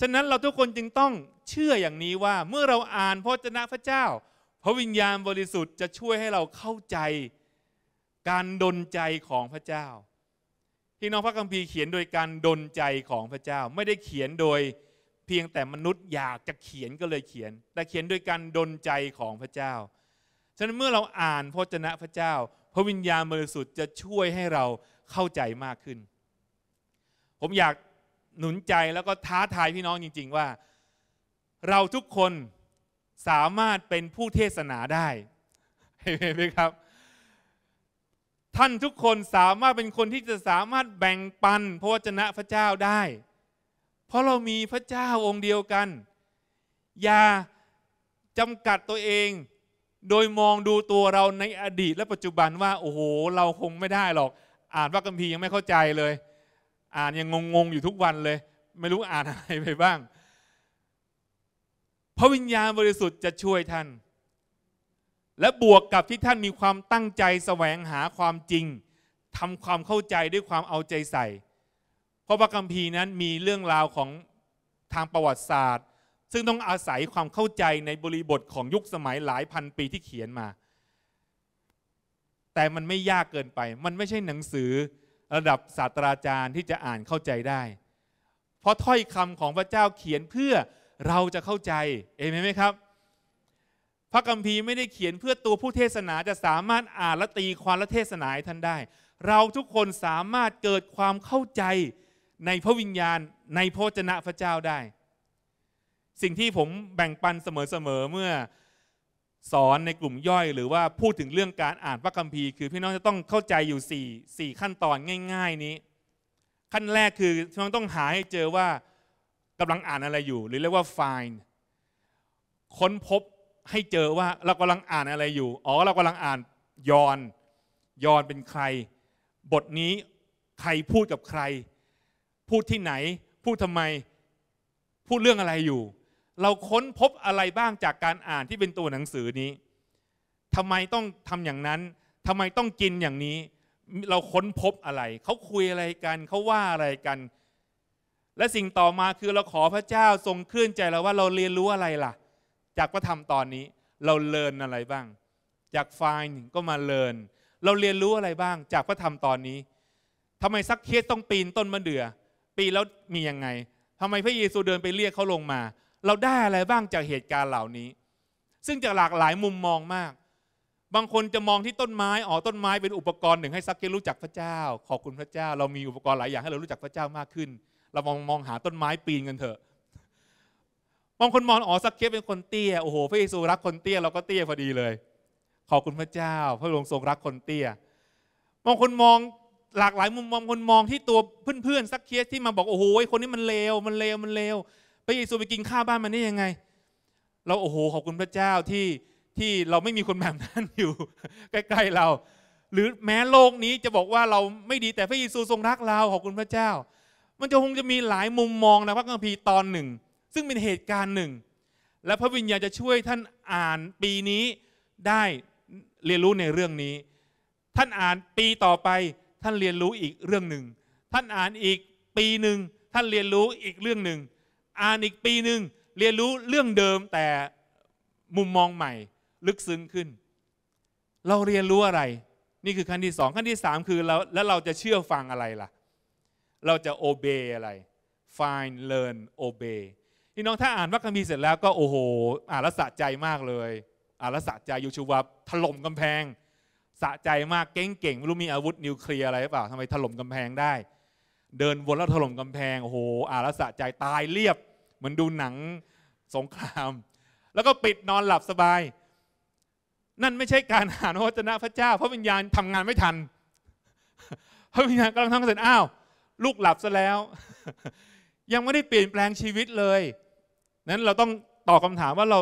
ฉะนั้นเราทุกคนจึงต้องเชื่ออย่างนี้ว่าเมื่อเราอ่านพระเจนะพระเจ้า พระวิญญาณบริสุทธิ์จะช่วยให้เราเข้าใจการดนใจของพระเจ้าที่น้องพระคัมภีร์เขียนโดยการดนใจของพระเจ้า ไม่ได้เขียนโดยเพียงแต่มนุษย์อยากจะเขียนก็เลยเขียน แต่เขียนโดยการดนใจของพระเจ้า ฉะนั้นเมื่อเราอ่านพระเจนะพระเจ้า พระวิญญาณบริสุทธิ์จะช่วยให้เราเข้าใจมากขึ้น ผมอยากหนุนใจแล้วก็ท้า ทาย พี่น้องจริง ๆ ว่า เราทุกคนสามารถเป็นผู้เทศนาได้เห็นไหมครับ ท่านทุกคนสามารถเป็นคนที่จะสามารถแบ่งปัน พระวจนะพระเจ้าได้ เพราะเรามีพระเจ้าองค์เดียวกัน อย่าจำกัดตัวเองโดยมองดูตัวเราในอดีต และปัจจุบันว่า โอ้โหเราคงไม่ได้หรอก อ่านพระกัมพียังไม่เข้าใจเลยอ่านยังงงๆ อยู่ทุกวันเลย ไม่รู้อ่านอะไรไปบ้างพระวิญญาณบริสุทธิ์จะช่วยท่าน และบวกกับที่ท่านมีความตั้งใจแสวงหาความจริงทำความเข้าใจด้วยความเอาใจใส่ เพราะพระคัมภีร์นั้นมีเรื่องราวของทางประวัติศาสตร์ ซึ่งต้องอาศัยความเข้าใจในบริบทของยุคสมัยหลายพันปีที่เขียนมา แต่มันไม่ยากเกินไปมันไม่ใช่หนังสือระดับศาสตราจารย์ที่จะอ่านเข้าใจได้ เพราะถ้อยคำของพระเจ้าเขียนเพื่อเราจะเข้าใจ เอเมนไหมครับ พระคัมภีร์ไม่ได้เขียนเพื่อตัวผู้เทศนาจะสามารถอ่านและตีความและเทศนาท่านได้ เราทุกคนสามารถเกิดความเข้าใจในพระวิญญาณในพระเจนะพระเจ้าได้ สิ่งที่ผมแบ่งปันเสมอๆเมื่อสอนในกลุ่มย่อยหรือว่าพูดถึงเรื่องการอ่านพระคัมภีร์คือพี่น้องจะต้องเข้าใจอยู่4่ขั้นตอนง่าย ๆนี้ ขั้นแรกคือพี่น้องต้องหาให้เจอว่ากำลังอ่านอะไรอยู่ หรือเรียกว่า find ค้นพบให้เจอว่าเรากำลังอ่านอะไรอยู่ อ๋อเรากำลังอ่านยอนยอนเป็นใคร บทนี้ใครพูดกับใคร พูดที่ไหนพูดทำไมพูดเรื่องอะไรอยู่เราค้นพบอะไรบ้างจากการอ่านที่เป็นตัวหนังสือนี้ ทำไมต้องทำอย่างนั้น ทำไมต้องกินอย่างนี้ เราค้นพบอะไร เขาคุยอะไรกัน เขาว่าอะไรกัน และสิ่งต่อมาคือเราขอพระเจ้าทรงเคลื่อนใจเราว่าเราเรียนรู้อะไรล่ะ จากพระธรรมตอนนี้ เราเรียนอะไรบ้าง จากไฟล์ก็มาเรียนเราเรียนรู้อะไรบ้าง จากพระธรรมตอนนี้ ทำไมซักเคสต้องปีนต้นมะเดื่อ ปีแล้วมียังไงทำไมพระเยซูเดินไปเรียกเขาลงมาเราได้อะไร บ้างจากเหตุการณ์เหล่านี้ ซึ่งจากหลากหลายมุมมองมาก บางคนจะมองที่ต้นไม้ อ๋อ ต้นไม้เป็นอุปกรณ์หนึ่งให้ซักเกรู้จักพระเจ้า ขอบคุณพระเจ้า เรามีอุปกรณ์หลายอย่างให้เรารู้จักพระเจ้ามากขึ้น เรามองมองหาต้นไม้ปีนกันเถอะ บางคนมองอ๋อซักเคเป็นคนเตี้ย โอ้โห พระเยซูรักคนเตี้ย เราก็เตี้ยพอดีเลย ขอบคุณพระเจ้า พระองค์ทรงรักคนเตี้ย บางคนมองหลากหลายมุมมองคนมองที่ตัวเพื่อนๆซักเคสที่มาบอก โอ้โห คนนี้มันเลว มันเลว มันเลวพระเยซูไปกินข้าวบ้านมันได้ยังไง เราโอ้โหขอบคุณพระเจ้าที่ที่เราไม่มีคนแบบนั้นอยู่ ใกล้ๆเรา หรือแม้โลกนี้จะบอกว่าเราไม่ดีแต่พระเยซูทรงรักเรา ขอบคุณพระเจ้า มันจะคงจะมีหลายมุมมองนะพระคัมภีร์ตอนหนึ่ง ซึ่งเป็นเหตุการณ์หนึ่ง และพระวิญญาณจะช่วยท่านอ่านปีนี้ได้เรียนรู้ในเรื่องนี้ ท่านอ่านปีต่อไปท่านเรียนรู้อีกเรื่องหนึ่ง ท่านอ่านอีกปีหนึ่งท่านเรียนรู้อีกเรื่องหนึ่งอ่านอีกปีหนึ่งเรียนรู้เรื่องเดิมแต่มุมมองใหม่ ลึกซึ้งขึ้น เราเรียนรู้อะไร นี่คือขั้นที่สองขั้นที่สามคือเราแล้วเราจะเชื่อฟังอะไรล่ะ เราจะ obey อะไร find learn obey พี่น้องถ้าอ่านพระคัมภีร์เสร็จแล้วก็โอ้โหอ่านแล้วสะใจมากเลยอ่านแล้วสะใจยูชูวับถล่มกำแพง สะใจมาก เก่งๆไม่รู้มีอาวุธนิวเคลียร์อะไรหรือเปล่าทำไมถล่มกำแพงได้เดินวนแล้วถล่มกำแพง โอ้โห อาละสะใจตายเรียบ เหมือนดูหนังสงคราม แล้วก็ปิดนอนหลับสบาย นั่นไม่ใช่การอ่านพระวจนะพระเจ้าพระวิญญาณทำงานไม่ทัน พระวิญญาณกำลังทำเสร็จอ้าว ลูกหลับซะแล้ว ยังไม่ได้เปลี่ยนแปลงชีวิตเลยนั้นเราต้องตอบคาถามว่าเรา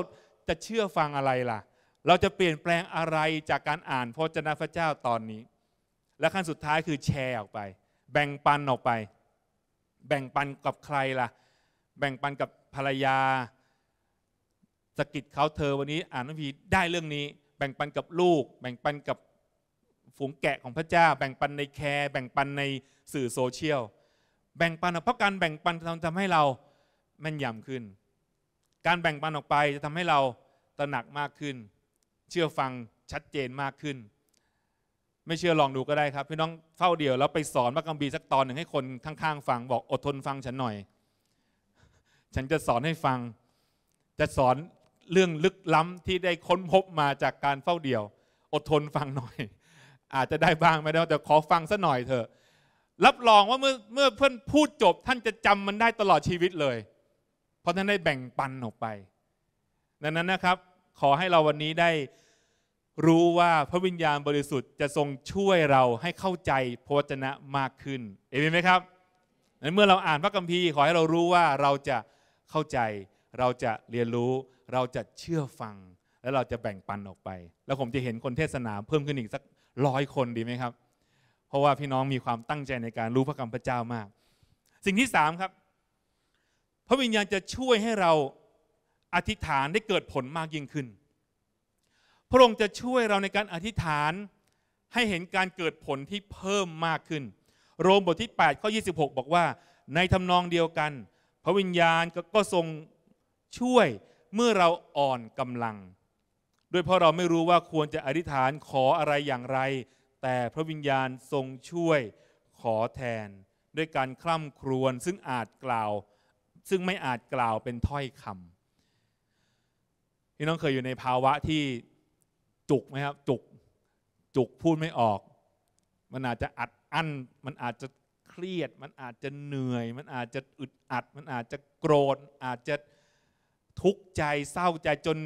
จะเชื่อฟังอะไรล่ะ เราจะเปลี่ยนแปลงอะไรจากการอ่านพระวจนะพระเจ้าตอนนี้ และขั้นสุดท้ายคือแชร์ออกไปแบ่งปันออกไป แบ่งปันกับใครล่ะ แบ่งปันกับภรรยาสกิดเขาเธอวันนี้อ่านพระพีได้เรื่องนี้ แบ่งปันกับลูก แบ่งปันกับฝูงแกะของพระเจ้า แบ่งปันในแคร์แบ่งปันในสื่อโซเชียล แบ่งปันเพราะการแบ่งปันทำให้เราแม่นยำขึ้น การแบ่งปันออกไปจะทำให้เราตระหนักมากขึ้น เชื่อฟังชัดเจนมากขึ้นไม่เชื่อลองดูก็ได้ครับพี่น้องเฝ้าเดียวแล้วไปสอนพระกัมบีสักตอนหนึ่งให้คนข้างๆฟังบอกอดทนฟังฉันหน่อย ฉันจะสอนให้ฟัง จะสอนเรื่องลึกล้ำที่ได้ค้นพบมาจากการเฝ้าเดียวอดทนฟังหน่อย อาจจะได้บ้างไม่ได้แต่ขอฟังสักหน่อยเถอะ รับรองว่าเมื่อเมื่อเพื่อนพูดจบท่านจะจำมันได้ตลอดชีวิตเลยเพราะท่านได้แบ่งปันออกไป ดังนั้นนะครับ ขอให้เราวันนี้ได้รู้ว่าพระวิญญาณบริสุทธิ์จะทรงช่วยเราให้เข้าใจพระวจนะมากขึ้น เอเมนไหมครับนั้นเมื่อเราอ่านพระคัมภีร์ขอให้เรารู้ว่าเราจะเข้าใจ เราจะเรียนรู้ เราจะเชื่อฟัง แล้วเราจะแบ่งปันออกไป แล้วผมจะเห็นคนเทศนา เพิ่มขึ้นอีกสักร้อยคนดีไหมครับ เพราะว่าพี่น้องมีความตั้งใจในการรู้พระคำพระเจ้ามาก สิ่งที่สามครับ พระวิญญาณจะช่วยให้เราอธิษฐานได้เกิดผลมากยิ่งขึ้นพระองค์จะช่วยเราในการอธิษฐานให้เห็นการเกิดผลที่เพิ่มมากขึ้น โรมบทที่8ข้อ26 บอกว่าในทำนองเดียวกัน พระวิญญาณก็ทรงช่วยเมื่อเราอ่อนกำลังด้วยเพราะเราไม่รู้ว่าควรจะอธิษฐานขออะไรอย่างไร แต่พระวิญญาณทรงช่วยขอแทนด้วยการคล่ำครวญซึ่งอาจกล่าวซึ่งไม่อาจกล่าวเป็นถ้อยคำพี่น้องเคยอยู่ในภาวะที่จุกไหมครับจุกจุกพูดไม่ออก มันอาจจะอัดอั้นมันอาจจะเครียดมันอาจจะเหนื่อยมันอาจจะอึดอัด มันอาจจะโกรธอาจจะทุกข์ใจเศร้าใจจน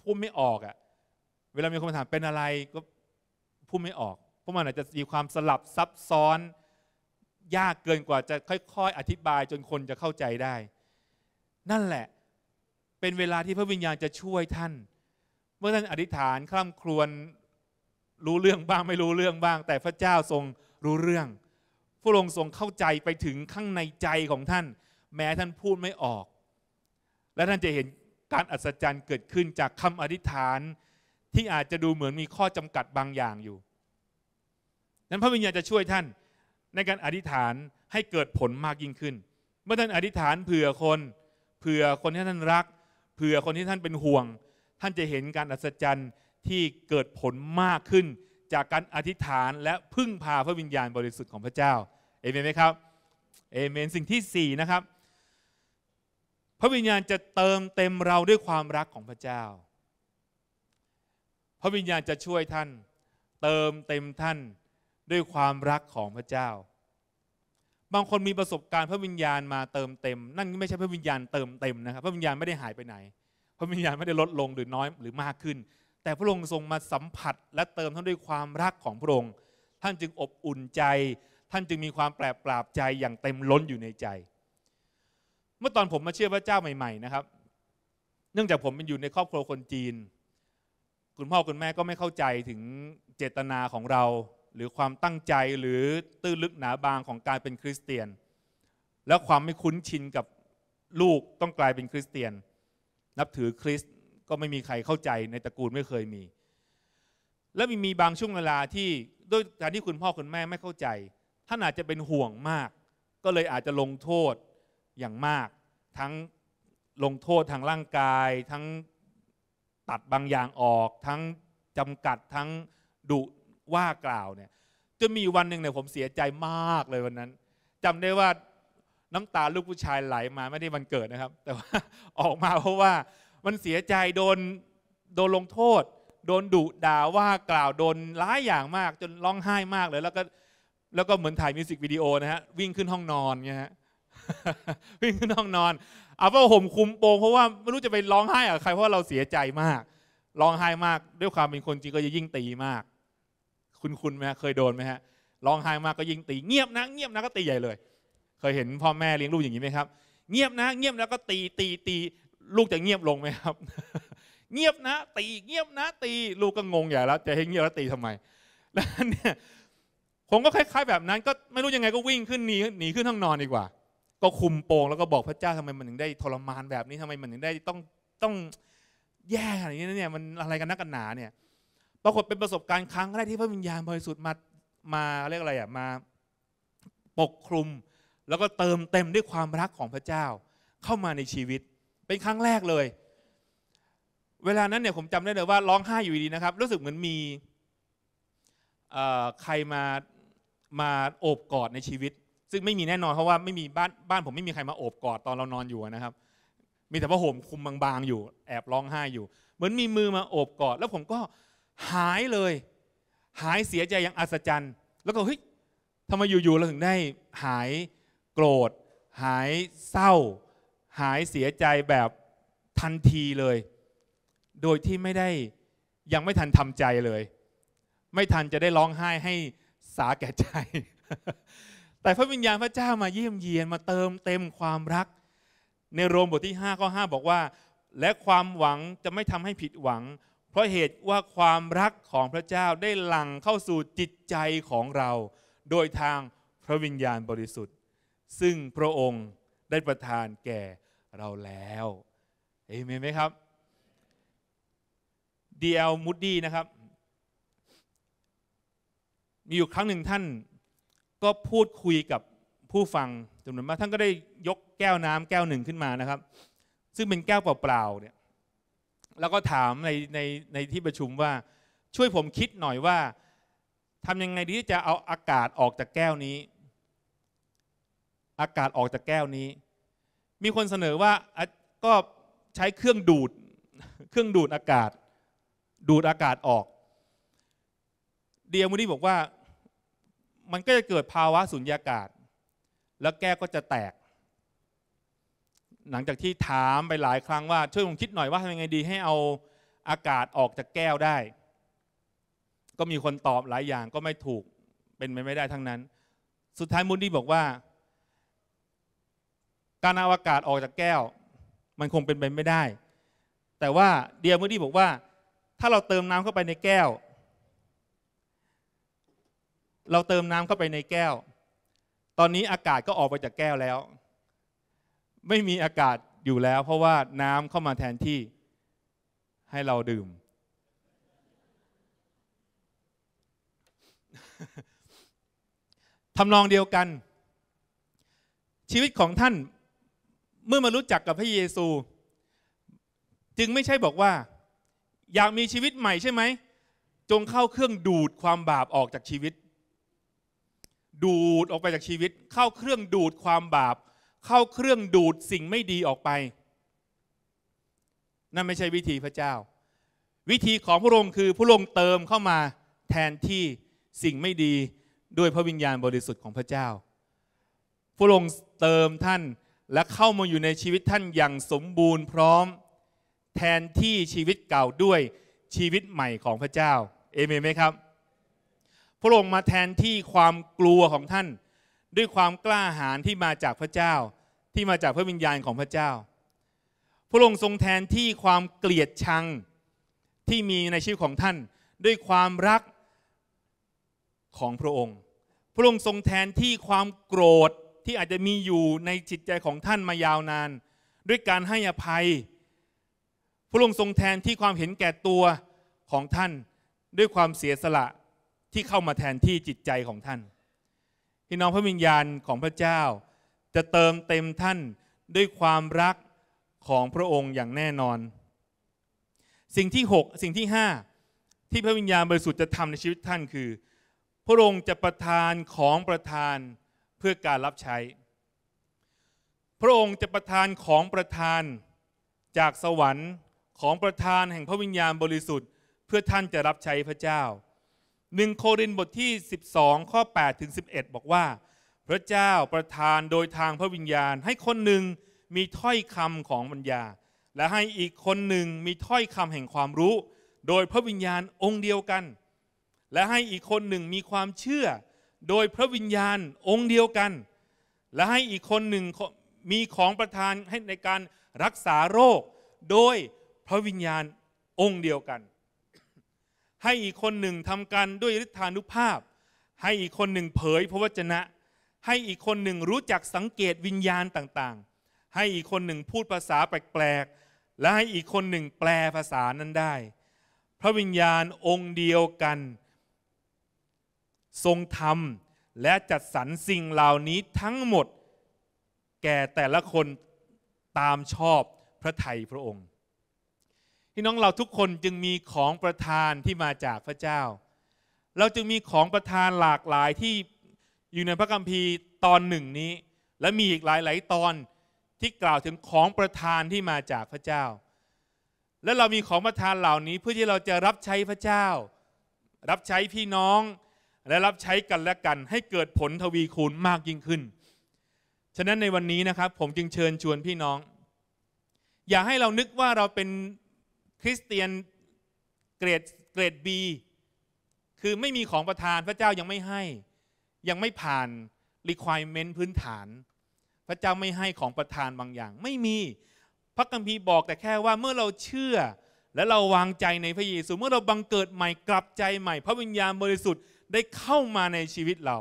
พูดไม่ออกอะ่ะเวลามีคนถามเป็นอะไรก็พูดไม่ออก เพราะมันอาจจะมีความสลับซับซ้อน ยากเกินกว่าจะค่อย ๆ อธิบายจนคนจะเข้าใจได้ นั่นแหละเป็นเวลาที่พระวิญญาณจะช่วยท่านเมื่อท่านอธิษฐานคร่ำครวญรู้เรื่องบ้างไม่รู้เรื่องบ้างแต่พระเจ้าทรงรู้เรื่องพระองค์ทรงเข้าใจไปถึงข้างในใจของท่าน แม้ท่านพูดไม่ออก และท่านจะเห็นการอัศจรรย์เกิดขึ้นจากคำอธิษฐานที่อาจจะดูเหมือนมีข้อจำกัดบางอย่างอยู่ นั้นพระวิญญาณจะช่วยท่านในการอธิษฐานให้เกิดผลมากยิ่งขึ้น เมื่อท่านอธิษฐานเผื่อคนเผื่อคนที่ท่านรักเผื่อคนที่ท่านเป็นห่วงท่านจะเห็นการอัศจรรย์ ที่เกิดผลมากขึ้นจากการอธิษฐานและพึ่งพาพระวิญญาณบริสุทธิ์ของพระเจ้า เอเมนไหมครับ เอเมนสิ่งที่4นะครับพระวิญญาณจะเติมเต็มเราด้วยความรักของพระเจ้า พระวิญญาณจะช่วยท่านเติมเต็มท่านด้วยความรักของพระเจ้า บางคนมีประสบการณ์พระวิญญาณมาเติมเต็ม นั่นไม่ใช่พระวิญญาณเติมเต็มนะครับพระวิญญาณไม่ได้หายไปไหนระวิญญาณไม่ได้ลดลงหรือน้อยหรือมากขึ้น แต่พระองค์ทรงมาสัมผัสและเติมท่านด้วยความรักของพระองค์ท่านจึงอบอุ่นใจ ท่านจึงมีความแปลกปราบใจอย่างเต็มล้นอยู่ในใจ เมื่อตอนผมมาเชื่อพระเจ้าใหม่ ๆนะครับ เนื่องจากผมเป็นอยู่ในครอบครัวคนจีน คุณพ่อคุณแม่ก็ไม่เข้าใจถึงเจตนาของเรา หรือความตั้งใจหรือตื้นลึกหนาบางของการเป็นคริสเตียน และความไม่คุ้นชินกับลูกต้องกลายเป็นคริสเตียนนับถือคริสต์ก็ไม่มีใครเข้าใจ ในตระกูลไม่เคยมี และมีมีบางช่วงเวลาที่ด้วยการที่คุณพ่อคุณแม่ไม่เข้าใจท่านอาจจะเป็นห่วงมาก ก็เลยอาจจะลงโทษอย่างมาก ทั้งลงโทษทางร่างกายทั้งตัดบางอย่างออกทั้งจำกัดทั้งดุว่ากล่าวเนี่ย จะมีวันหนึ่งเนี่ยผมเสียใจมากเลยวันนั้นจำได้ว่าน้ำตาลูกผู้ชายไหลมาไม่ได้วันเกิดนะครับ แต่ว่าออกมาเพราะว่ามันเสียใจโดน โดนลงโทษ โดนดุด่าว่ากล่าวโดนร้ายอย่างมากจนร้องไห้มากเลย แล้วก็แล้วก็เหมือนถ่ายมิวสิกวิดีโอนะฮะวิ่งขึ้นห้องนอนเงี้ยฮะวิ่งขึ้นห้องนอนเอาว่าห่มคุมโปงเพราะว่าไม่รู้จะไปร้องไห้อะใครเพราะเราเสียใจมาก ร้องไห้มากด้วยความเป็นคนจริง ก็จะยิ่งตีมาก คุณคุณไหมเคยโดนไหมฮะร้องไห้มากก็ยิ่งตีเงียบนะ เงียบนะก็ตีใหญ่เลยเคยเห็นพ่อแม่เลี้ยงลูกอย่างนี้ไหมครับเงียบนะ เงียบแล้วก็ตีตีตีลูกจะเงียบลงไหมครับ เงียบนะ ตีเงียบนะ ตีลูกก็งงใหญ่แล้ว จะให้เงียบแล้วตีทำไมแล้วเนี่ยผมก็คล้าย ๆ แบบนั้น ก็ไม่รู้ยังไงก็วิ่งขึ้นหนีหนีขึ้นห้องนอนดีกว่า ก็คุมโปงแล้วก็บอกพระเจ้าทำไมมันถึงได้ทรมานแบบนี้ทำไมมันถึงได้ต้องต้องแย่ขนาดนี้เนี่ยมันอะไรกันนักกันหนาเนี่ยปรากฏเป็นประสบการณ์ครั้งแรกที่พระวิญญาณบริสุทธิ์มามา เรียกอะไรอ่ะมาปกคลุมแล้วก็เติมเต็มด้วยความรักของพระเจ้าเข้ามาในชีวิตเป็นครั้งแรกเลย เวลานั้นเนี่ยผมจำได้เลยว่าร้องไห้อยู่ดีนะครับ รู้สึกเหมือนมีใครมามาโอบกอดในชีวิต ซึ่งไม่มีแน่นอนเพราะว่าไม่มีบ้านบ้าน ผมไม่มีใครมาโอบกอดตอนเรานอน อยู่นะครับ มีแต่ว่าห่มคุมบาง ๆ อยู่แอบร้องไห้อยู่ เหมือนมีมือมาโอบกอด แล้วผมก็หายเลย หายเสียใจอย่างอัศจรรย์ แล้วก็เฮ้ยทำไมอยู่ๆเราถึงได้หายโกรธ หายเศร้า หายเสียใจแบบทันทีเลย โดยที่ไม่ได้ยังไม่ทันทำใจเลย ไม่ทันจะได้ร้องไห้ให้สาแก่ใจ แต่พระวิญญาณพระเจ้ามาเยี่ยมเยียนมาเติมเต็มความรัก ในโรมบทที่5ข้อ5บอกว่า และความหวังจะไม่ทำให้ผิดหวัง เพราะเหตุว่าความรักของพระเจ้าได้หลั่งเข้าสู่จิตใจของเรา โดยทางพระวิญญาณบริสุทธิ์ซึ่งพระองค์ได้ประทานแก่ เราแล้ว เอเมนไหมครับดีเอลมูดดี้นะครับ มี อยู่ครั้งหนึ่งท่าน ก็พูดคุยกับผู้ฟังจำนวนมากท่านก็ได้ยกแก้วน้ำแก้วหนึ่งขึ้นมานะครับ ซึ่งเป็นแก้วเปล่าๆ เนี่ย แล้วก็ถามในในใน ที่ประชุมว่า ช่วยผมคิดหน่อยว่าทำยังไงดีที่จะเอาอากาศออกจากแก้วนี้อากาศออกจากแก้วนี้ มีคนเสนอว่าก็ใช้เครื่องดูดเครื่องดูดอากาศ ดูดอากาศออกเดียมูนี่บอกว่ามันก็จะเกิดภาวะสุญญากาศแล้วแก้วก็จะแตก หลังจากที่ถามไปหลายครั้งว่า ช่วยผมคิดหน่อยว่าทำยังไงดีให้เอาอากาศออกจากแก้วได้ ก็มีคนตอบหลายอย่างก็ไม่ถูกเป็นไปไม่ได้ทั้งนั้น สุดท้ายมูนดี้บอกว่าการเอาอากาศออกจากแก้ว มันคงเป็นไปไม่ได้ แต่ว่าเดียร์มูดี้บอกว่า ถ้าเราเติมน้ำเข้าไปในแก้ว เราเติมน้ำเข้าไปในแก้ว ตอนนี้อากาศก็ออกไปจากแก้วแล้ว ไม่มีอากาศอยู่แล้ว เพราะว่าน้ำเข้ามาแทนที่ให้เราดื่มทำนองเดียวกัน ชีวิตของท่านเมื่อมารู้จักกับพระเยซู จึงไม่ใช่บอกว่าอยากมีชีวิตใหม่ใช่ไหมจงเข้าเครื่องดูดความบาปออกจากชีวิต ดูดออกไปจากชีวิต เข้าเครื่องดูดความบาป เข้าเครื่องดูดสิ่งไม่ดีออกไป นั่นไม่ใช่วิธีพระเจ้า วิธีของพระองค์คือพระองค์เติมเข้ามาแทนที่สิ่งไม่ดีด้วยพระวิญญาณบริสุทธิ์ของพระเจ้าพระองค์เติมท่านและเข้ามาอยู่ในชีวิตท่านอย่างสมบูรณ์พร้อม แทนที่ชีวิตเก่าด้วยชีวิตใหม่ของพระเจ้า เอเมนไหมครับ พระองค์มาแทนที่ความกลัวของท่าน ด้วยความกล้าหาญที่มาจากพระเจ้า ที่มาจากพระวิญญาณของพระเจ้า พระองค์ทรงแทนที่ความเกลียดชัง ที่มีในชีวิตของท่านด้วยความรักของพระองค์ พระองค์ทรงแทนที่ความโกรธที่อาจจะมีอยู่ในจิตใจของท่านมายาวนาน ด้วยการให้อภัยพระองค์ทรงแทนที่ความเห็นแก่ตัวของท่านด้วยความเสียสละที่เข้ามาแทนที่จิตใจของท่านพี่น้องพระวิญญาณของพระเจ้าจะเติมเต็มท่านด้วยความรักของพระองค์อย่างแน่นอน สิ่งที่ 6 สิ่งที่ 5ที่พระวิญญาณบริสุทธิ์จะทำในชีวิตท่านคือ พระองค์จะประทานของประทานพื่อการรับใช้ พระองค์จะประทานของประทานจากสวรรค์ของประทานแห่งพระวิญญาณบริสุทธิ์ เพื่อท่านจะรับใช้พระเจ้าหนึ่งโครินธ์บทที่12 ข้อ8ถึง11 บอกว่า พระเจ้าประทานโดยทางพระวิญญาณให้คนหนึ่งมีถ้อยคำของปัญญา และให้อีกคนหนึ่งมีถ้อยคำแห่งความรู้ โดยพระวิญญาณองค์เดียวกัน และให้อีกคนหนึ่งมีความเชื่อโดยพระวิญญาณองค์เดียวกัน และให้อีกคนหนึ่งมีของประทานให้ในการรักษาโรค โดยพระวิญญาณองค์เดียวกัน ให้อีกคนหนึ่งทำการด้วยฤทธานุภาพ ให้อีกคนหนึ่งเผยพระวจนะ ให้อีกคนหนึ่งรู้จักสังเกตวิญญาณต่างๆ ให้อีกคนหนึ่งพูดภาษาแปลกๆ และให้อีกคนหนึ่งแปลภาษานั้นได้ พระวิญญาณองค์เดียวกันทรงทำและจัดสรรสิ่งเหล่านี้ทั้งหมดแก่แต่ละคนตามชอบพระไัยพระองค์ พี่น้องเราทุกคนจึงมีของประทานที่มาจากพระเจ้า เราจึงมีของประทานหลากหลายที่อยู่ในพระคัมภีร์ตอนหนึ่งนี้ และมีอีกหลาย ๆตอนที่กล่าวถึงของประทานที่มาจากพระเจ้า และเรามีของประทานเหล่านี้เพื่อที่เราจะรับใช้พระเจ้า รับใช้พี่น้องและรับใช้กันและกันให้เกิดผลทวีคูณมากยิ่งขึ้น ฉะนั้นในวันนี้นะครับผมจึงเชิญชวนพี่น้อง อย่าให้เรานึกว่าเราเป็นคริสเตียนเกรดเกรดบีคือไม่มีของประทานพระเจ้ายังไม่ให้ยังไม่ผ่าน requirement พื้นฐาน พระเจ้าไม่ให้ของประทานบางอย่าง ไม่มีพระคัมภีร์บอกแต่แค่ว่าเมื่อเราเชื่อและเราวางใจในพระเยซูเมื่อเราบังเกิดใหม่กลับใจใหม่พระวิญญาณบริสุทธิ์ได้เข้ามาในชีวิตเรา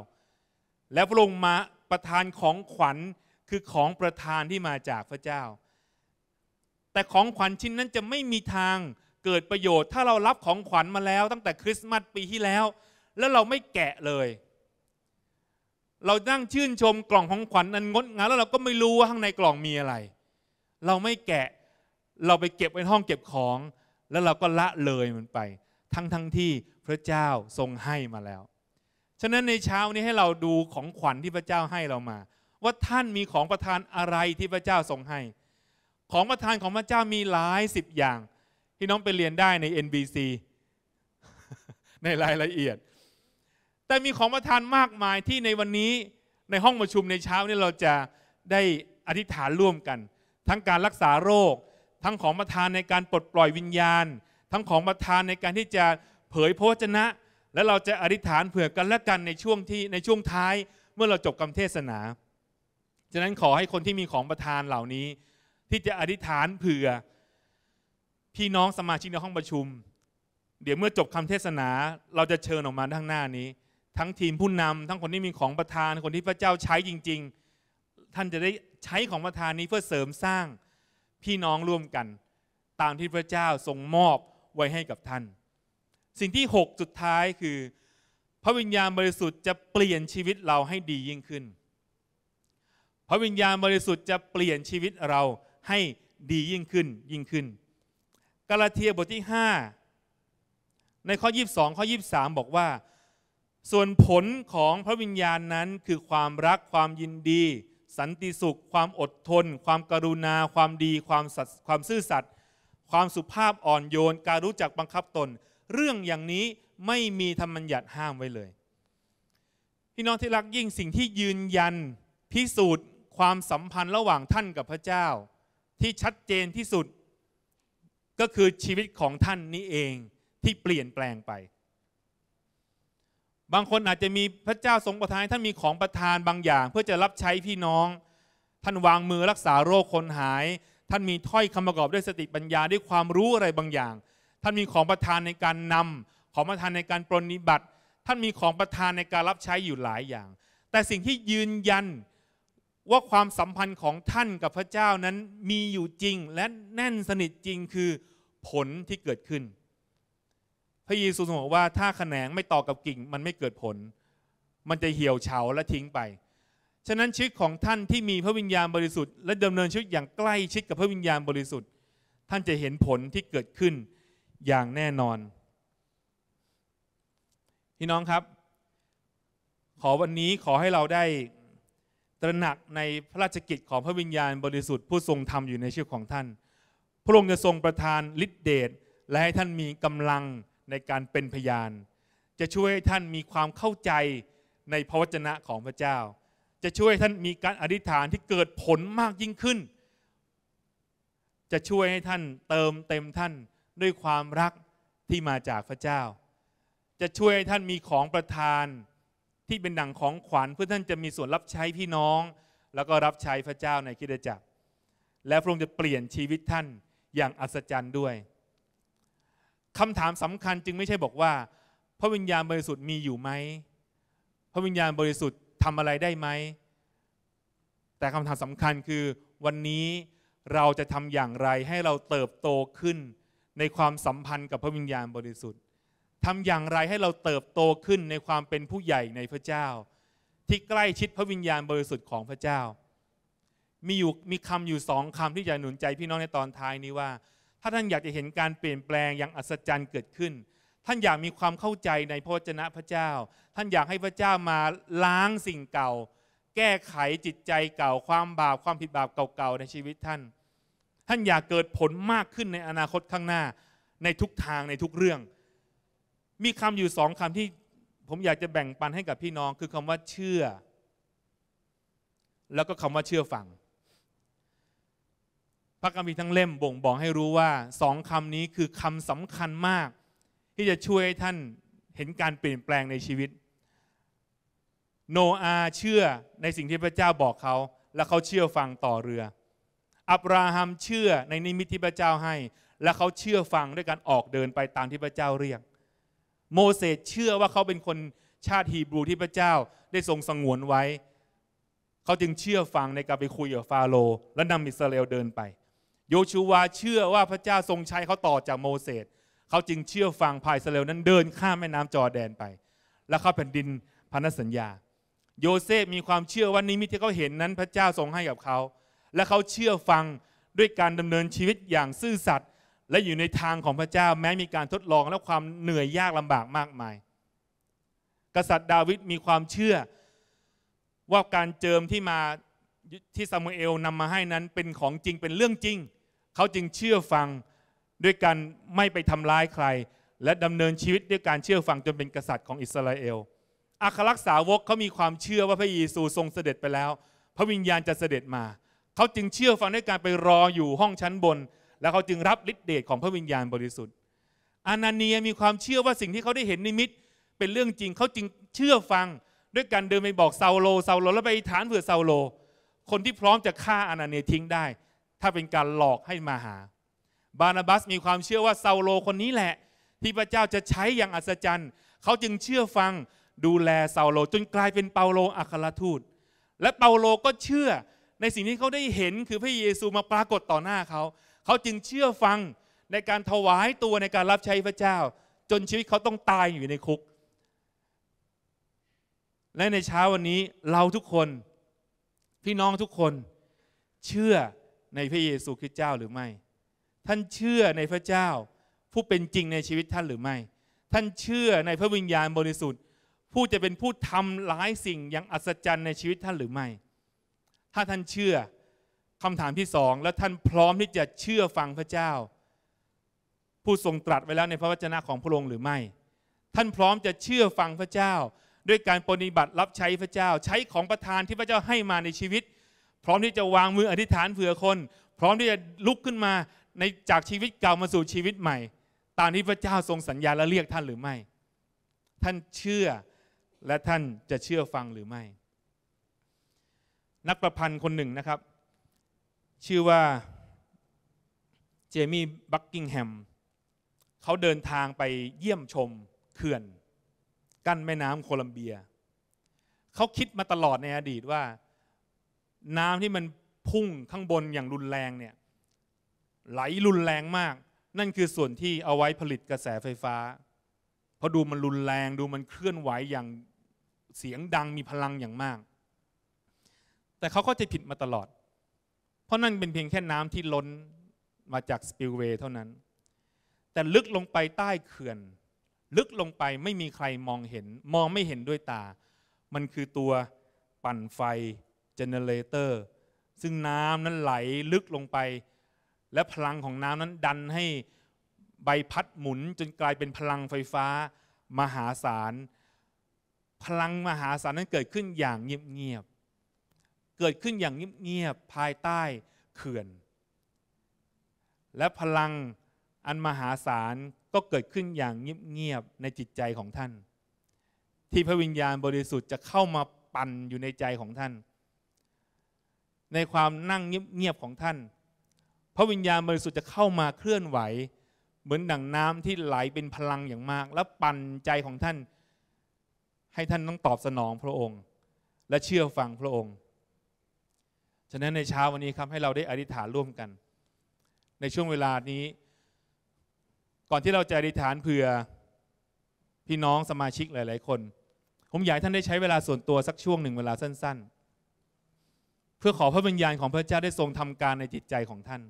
และพระองค์มาประทานของขวัญคือของประทานที่มาจากพระเจ้า แต่ของขวัญชิ้นนั้นจะไม่มีทางเกิดประโยชน์ ถ้าเรารับของขวัญมาแล้ว ตั้งแต่คริสต์มาสปีที่แล้ว แล้วเราไม่แกะเลย เรานั่งชื่นชมกล่องของขวัญนั้นงดงามแล้วเราก็ไม่รู้ว่าข้างในกล่องมีอะไร เราไม่แกะเราไปเก็บไว้ห้องเก็บของแล้วเราก็ละเลยมันไปทั้งทั้งที่พระเจ้าทรงให้มาแล้ว ฉะนั้นในเช้านี้ให้เราดูของขวัญที่พระเจ้าให้เรามา ว่าท่านมีของประทานอะไรที่พระเจ้าทรงให้ ของประทานของพระเจ้ามีหลายสิบอย่างที่น้องไปเรียนได้ใน NBC ในรายละเอียด แต่มีของประทานมากมายที่ในวันนี้ในห้องประชุมในเช้านี้เราจะได้อธิษฐานร่วมกัน ทั้งการรักษาโรค ทั้งของประทานในการปลดปล่อยวิญญาณทั้งของประทานในการที่จะเผยพระชนะและเราจะอธิษฐานเผื่อกันและกันในช่วงที่ในช่วงท้ายเมื่อเราจบคำเทศนา ฉะนั้นขอให้คนที่มีของประทานเหล่านี้ ที่จะอธิษฐานเผื่อพี่น้องสมาชิกในห้องประชุม เดี๋ยวเมื่อจบคาเทศนาเราจะเชิญออกมาทั้งหน้านี้ ทั้งทีมผู้นำทั้งคนที่มีของประทานคนที่พระเจ้าใช้จริง ๆ ท่านจะได้ใช้ของประทานนี้ เพื่อเสริมสร้างพี่น้องร่วมกันตามที่พระเจ้าทรงมอบไว้ให้กับท่าน สิ่งที่6สุดท้ายคือ พระวิญญาณบริสุทธิ์จะเปลี่ยนชีวิตเราให้ดียิ่งขึ้น พระวิญญาณบริสุทธิ์จะเปลี่ยนชีวิตเราให้ดียิ่งขึ้นยิ่งขึ้น กาลาเทียบทที่ 5 ในข้อ22ข้อ23 บอกว่า ส่วนผลของพระวิญญาณนั้นคือความรักความยินดี สันติสุข ความอดทน ความกรุณา ความดีความสัตย์ความซื่อสัตย์ความสุภาพอ่อนโยนการรู้จักบังคับตน เรื่องอย่างนี้ไม่มีธรรมัญญัติห้ามไว้เลย พี่น้องที่รักยิ่งสิ่งที่ยืนยัน พิสูจน์ความสัมพันธ์ระหว่างท่านกับพระเจ้า ที่ชัดเจนที่สุดก็คือชีวิตของท่านนี้เองที่เปลี่ยนแปลงไป บางคนอาจจะมีพระเจ้าทรงประทานท่านมีของประทานบางอย่างเพื่อจะรับใช้พี่น้อง ท่านวางมือรักษาโรคคนหายท่านมีถ้อยคำประกอบด้วยสติปัญญาด้วยความรู้อะไรบางอย่าง ท่านมีของประทานในการนำของประทานในการปรนิบัติ ท่านมีของประทานในการรับใช้อยู่หลายอย่าง แต่สิ่งที่ยืนยันว่าความสัมพันธ์ของท่านกับพระเจ้านั้นมีอยู่จริงและแน่นสนิทจริงคือผลที่เกิดขึ้น พระเยซูสมบอกว่า ถ้าแขนงไม่ต่อกับกิ่งมันไม่เกิดผล มันจะเหี่ยวเฉาและทิ้งไปฉะนั้นชีวิตของท่านที่มีพระวิญญาณบริสุทธิ์และดำเนินชีวิตอย่างใกล้ชิดกับพระวิญญาณบริสุทธิ์ท่านจะเห็นผลที่เกิดขึ้นอย่างแน่นอนพี่น้องครับ ขอวันนี้ขอให้เราได้ตระหนักในพระราชกิจของพระวิญญาณบริสุทธิ์ผู้ทรงธรรมอยู่ในชีวิตของท่าน พระองค์จะทรงประทานฤทธิเดชและให้ท่านมีกำลังในการเป็นพยาน จะช่วยให้ท่านมีความเข้าใจในพระวจนะของพระเจ้าจะช่วยท่านมีการอธิษฐานที่เกิดผลมากยิ่งขึ้น จะช่วยให้ท่านเติมเต็มท่านด้วยความรักที่มาจากพระเจ้า จะช่วยให้ท่านมีของประทานที่เป็นดั่งของขวัญเพื่อท่านจะมีส่วนรับใช้พี่น้อง แล้วก็รับใช้พระเจ้าในคิดจักร และพระองค์จะเปลี่ยนชีวิตท่านอย่างอัศจรรย์ด้วย คำถามสำคัญจึงไม่ใช่บอกว่า พระวิญญาณบริสุทธิ์มีอยู่ไหม พระวิญญาณบริสุทธิ์ทำอะไรได้ไหม แต่คำถามสำคัญคือวันนี้เราจะทำอย่างไรให้เราเติบโตขึ้นในความสัมพันธ์กับพระวิญญาณบริสุทธิ์ทำอย่างไรให้เราเติบโตขึ้นในความเป็นผู้ใหญ่ในพระเจ้า ที่ใกล้ชิดพระวิญญาณบริสุทธิ์ของพระเจ้า มีอยู่มีคำอยู่สองคำที่จะหนุนใจพี่น้องในตอนท้ายนี้ว่า ถ้าท่านอยากจะเห็นการเปลี่ยนแปลงอย่างอัศจรรย์เกิดขึ้นท่านอยากมีความเข้าใจในพระวจนะพระเจ้า ท่านอยากให้พระเจ้ามาล้างสิ่งเก่า แก้ไขจิตใจเก่า ความบาป ความผิดบาปเก่าๆในชีวิตท่าน ท่านอยากเกิดผลมากขึ้นในอนาคตข้างหน้า ในทุกทางในทุกเรื่อง มีคำอยู่สองคำที่ผมอยากจะแบ่งปันให้กับพี่น้อง คือคำว่าเชื่อ แล้วก็คำว่าเชื่อฟัง พระคัมภีร์ทั้งเล่มบ่งบอกให้รู้ว่าสองคำนี้คือคำสำคัญมากที่จะช่วยให้ท่านเห็นการเปลี่ยนแปลงในชีวิต โนอาเชื่อในสิ่งที่พระเจ้าบอกเขา และเขาเชื่อฟังต่อเรืออับราฮัมเชื่อในนิมิตที่พระเจ้าให้ และเขาเชื่อฟังด้วยการออกเดินไปตามที่พระเจ้าเรียกโมเสสเชื่อว่าเขาเป็นคนชาติฮีบรูที่พระเจ้าได้ทรงสงวนไว้ เขาจึงเชื่อฟังในการไปคุยกับฟาโรห์และนำอิสราเอลเดินไปโยชูวาเชื่อว่าพระเจ้าทรงใช้เขาต่อจากโมเสสเขาจึงเชื่อฟังพายเสเลวนั้นเดินข้ามแม่น้ำจอแดนไป และเข้าแผ่นดินพันธสัญญา โยเซฟมีความเชื่อว่านิมิตที่เขาเห็นนั้นพระเจ้าทรงให้กับเขา และเขาเชื่อฟังด้วยการดำเนินชีวิตอย่างซื่อสัตย์และอยู่ในทางของพระเจ้าแม้มีการทดลองและความเหนื่อยยากลำบากมากมาย กษัตริย์ดาวิดมีความเชื่อว่าการเจิมที่มาที่ซามูเอลนำมาให้นั้นเป็นของจริงเป็นเรื่องจริงเขาจึงเชื่อฟังด้วยการไม่ไปทำร้ายใคร และดำเนินชีวิตด้วยการเชื่อฟังจนเป็นกษัตริย์ของอิสราเอลอัครักษาวกเขามีความเชื่อว่าพระเยซูทรงเสด็จไปแล้ว พระวิญญาณจะเสด็จมา เขาจึงเชื่อฟังด้วยการไปรออยู่ห้องชั้นบน และเขาจึงรับฤทธิเดชของพระวิญญาณบริสุทธิ์ อานาเนียมีความเชื่อว่าสิ่งที่เขาได้เห็นนิมิต เป็นเรื่องจริงเขาจึงเชื่อฟัง ด้วยการเดินไปบอกเซาโลเซาโลแล้วไปฐานเผื่อเซาโล คนที่พร้อมจะฆ่าอานาเนียทิ้งได้ ถ้าเป็นการหลอกให้มาหาบานาบัสมีความเชื่อว่าเซาโลคนนี้แหละ ที่พระเจ้าจะใช้อย่างอัศจรรย์ เขาจึงเชื่อฟังดูแลเซาโลจนกลายเป็นเปาโลอัครทูต และเปาโลก็เชื่อในสิ่งที่เขาได้เห็นคือพระเยซูมาปรากฏต่อหน้าเขา เขาจึงเชื่อฟังในการถวายตัวในการรับใช้พระเจ้า จนชีวิตเขาต้องตายอยู่ในคุก และในเช้าวันนี้เราทุกคน พี่น้องทุกคน เชื่อในพระเยซูคริสต์เจ้าหรือไม่ท่านเชื่อในพระเจ้า ผู้เป็นจริงในชีวิตท่านหรือไม่ ท่านเชื่อในพระวิญญาณบริสุทธิ์ ผู้จะเป็นผู้ทำหลายสิ่งอย่างอัศจรรย์ในชีวิตท่านหรือไม่ ถ้าท่านเชื่อคำถามที่สองแล้วท่านพร้อมที่จะเชื่อฟังพระเจ้า ผู้ทรงตรัสไว้แล้วในพระวจนะของพระองค์หรือไม่ ท่านพร้อมจะเชื่อฟังพระเจ้า ด้วยการปฏิบัติรับใช้พระเจ้าใช้ของประทานที่พระเจ้าให้มาในชีวิต พร้อมที่จะวางมืออธิษฐานเผื่อคน พร้อมที่จะลุกขึ้นมาในจากชีวิตเก่ามาสู่ชีวิตใหม่ ตามที่พระเจ้าทรงสัญญาและเรียกท่านหรือไม่ ท่านเชื่อและท่านจะเชื่อฟังหรือไม่ นักประพันธ์คนหนึ่งนะครับ ชื่อว่าเจมี่บักกิงแฮม เขาเดินทางไปเยี่ยมชม เขื่อน กั้นแม่น้ำโคลัมเบีย เขาคิดมาตลอดในอดีตว่า น้ำที่มันพุ่งข้างบนอย่างรุนแรงเนี่ยไหลรุนแรงมากนั่นคือส่วนที่เอาไว้ผลิตกระแสไฟฟ้า เพราะดูมันรุนแรงดูมันเคลื่อนไหวอย่างเสียงดังมีพลังอย่างมาก แต่เขาก็จะผิดมาตลอด เพราะนั่นเป็นเพียงแค่น้ำที่ล้นมาจากสปิลเวย์เท่านั้น แต่ลึกลงไปใต้เขื่อน ลึกลงไปไม่มีใครมองเห็น มองไม่เห็นด้วยตา มันคือตัวปั่นไฟเจเนเรเตอร์ซึ่งน้ำนั้นไหลลึกลงไปและพลังของน้ำนั้นดันให้ใบพัดหมุนจนกลายเป็นพลังไฟฟ้ามหาศาลพลังมหาศาลนั้นเกิดขึ้นอย่างเงียบ ๆ เกิดขึ้นอย่างเงียบ ๆ ภายใต้เขื่อน และพลังอันมหาศาลก็เกิดขึ้นอย่างเงียบ ๆ ในจิตใจของท่าน ที่พระวิญญาณบริสุทธิ์จะเข้ามาปั่นอยู่ในใจของท่าน ในความนั่งเงียบ ๆ ของท่านระวิญญาณบริสุทธิ์จะเข้ามาเคลื่อนไหว เหมือนดั่งน้ำที่ไหลเป็นพลังอย่างมาก และปั่นใจของท่านให้ท่านต้องตอบสนองพระองค์ และเชื่อฟังพระองค์ ฉะนั้นในเช้าวันนี้ครับให้เราได้อธิษฐานร่วมกัน ในช่วงเวลานี้ ก่อนที่เราจะอธิษฐานเผื่อพี่น้องสมาชิกหลาย ๆ คน ผมอยากท่านได้ใช้เวลาส่วนตัวสักช่วงหนึ่งเวลาสั้น ๆ เพื่อขอพระวิญญาณของพระเจ้าได้ทรงทำการในจิตใจของท่าน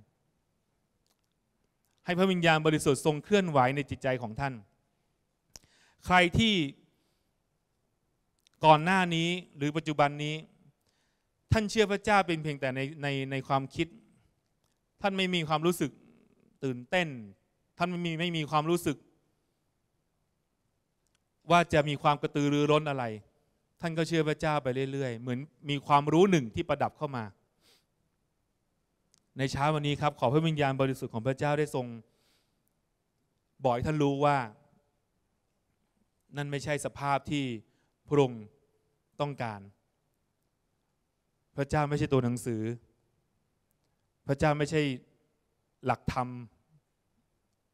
ให้พระวิญญาณบริสุทธิ์ทรงเคลื่อนไหวในจิตใจของท่าน ใครที่ก่อนหน้านี้หรือปัจจุบันนี้ ท่านเชื่อพระเจ้าเป็นเพียงแต่ในในในความคิด ท่านไม่มีความรู้สึกตื่นเต้น ท่านไม่มีไม่มีความรู้สึกว่าจะมีความกระตือรือร้นอะไร ท่านก็เชื่อพระเจ้าไปเรื่อยๆเหมือนมีความรู้หนึ่งที่ประดับเข้ามาในเช้าวันนี้ครับขอพระวิญญาณบริสุทธิ์ของพระเจ้าได้ทรงบอกให้ท่านรู้ว่า นั่นไม่ใช่สภาพที่พระองค์ต้องการ พระเจ้าไม่ใช่ตัวหนังสือ พระเจ้าไม่ใช่หลักธรรม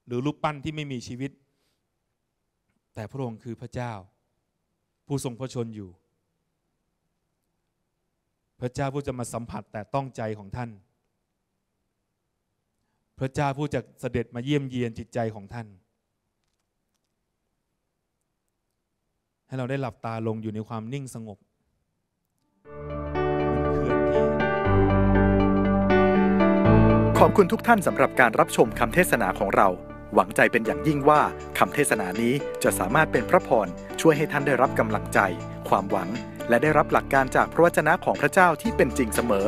หรือรูปปั้นที่ไม่มีชีวิต แต่พระองค์คือพระเจ้า ผู้ทรงพระชนอยู่ พระเจ้าผู้จะมาสัมผัสแต่ต้องใจของท่านพระเจ้าผู้จะเสด็จมาเยี่ยมเยียนจิตใจของท่าน ให้เราได้หลับตาลงอยู่ในความนิ่งสงบขอบคุณทุกท่านสำหรับการรับชมคำเทศนาของเรา หวังใจเป็นอย่างยิ่งว่าคำเทศนานี้จะสามารถเป็นพระพร ช่วยให้ท่านได้รับกำลังใจ ความหวังและได้รับหลักการจากพระวจนะของพระเจ้าที่เป็นจริงเสมอ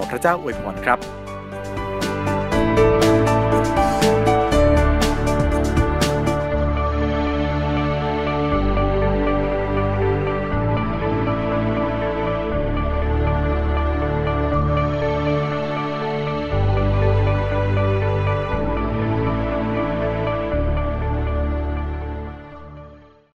ขอพระเจ้าอวยพรครับ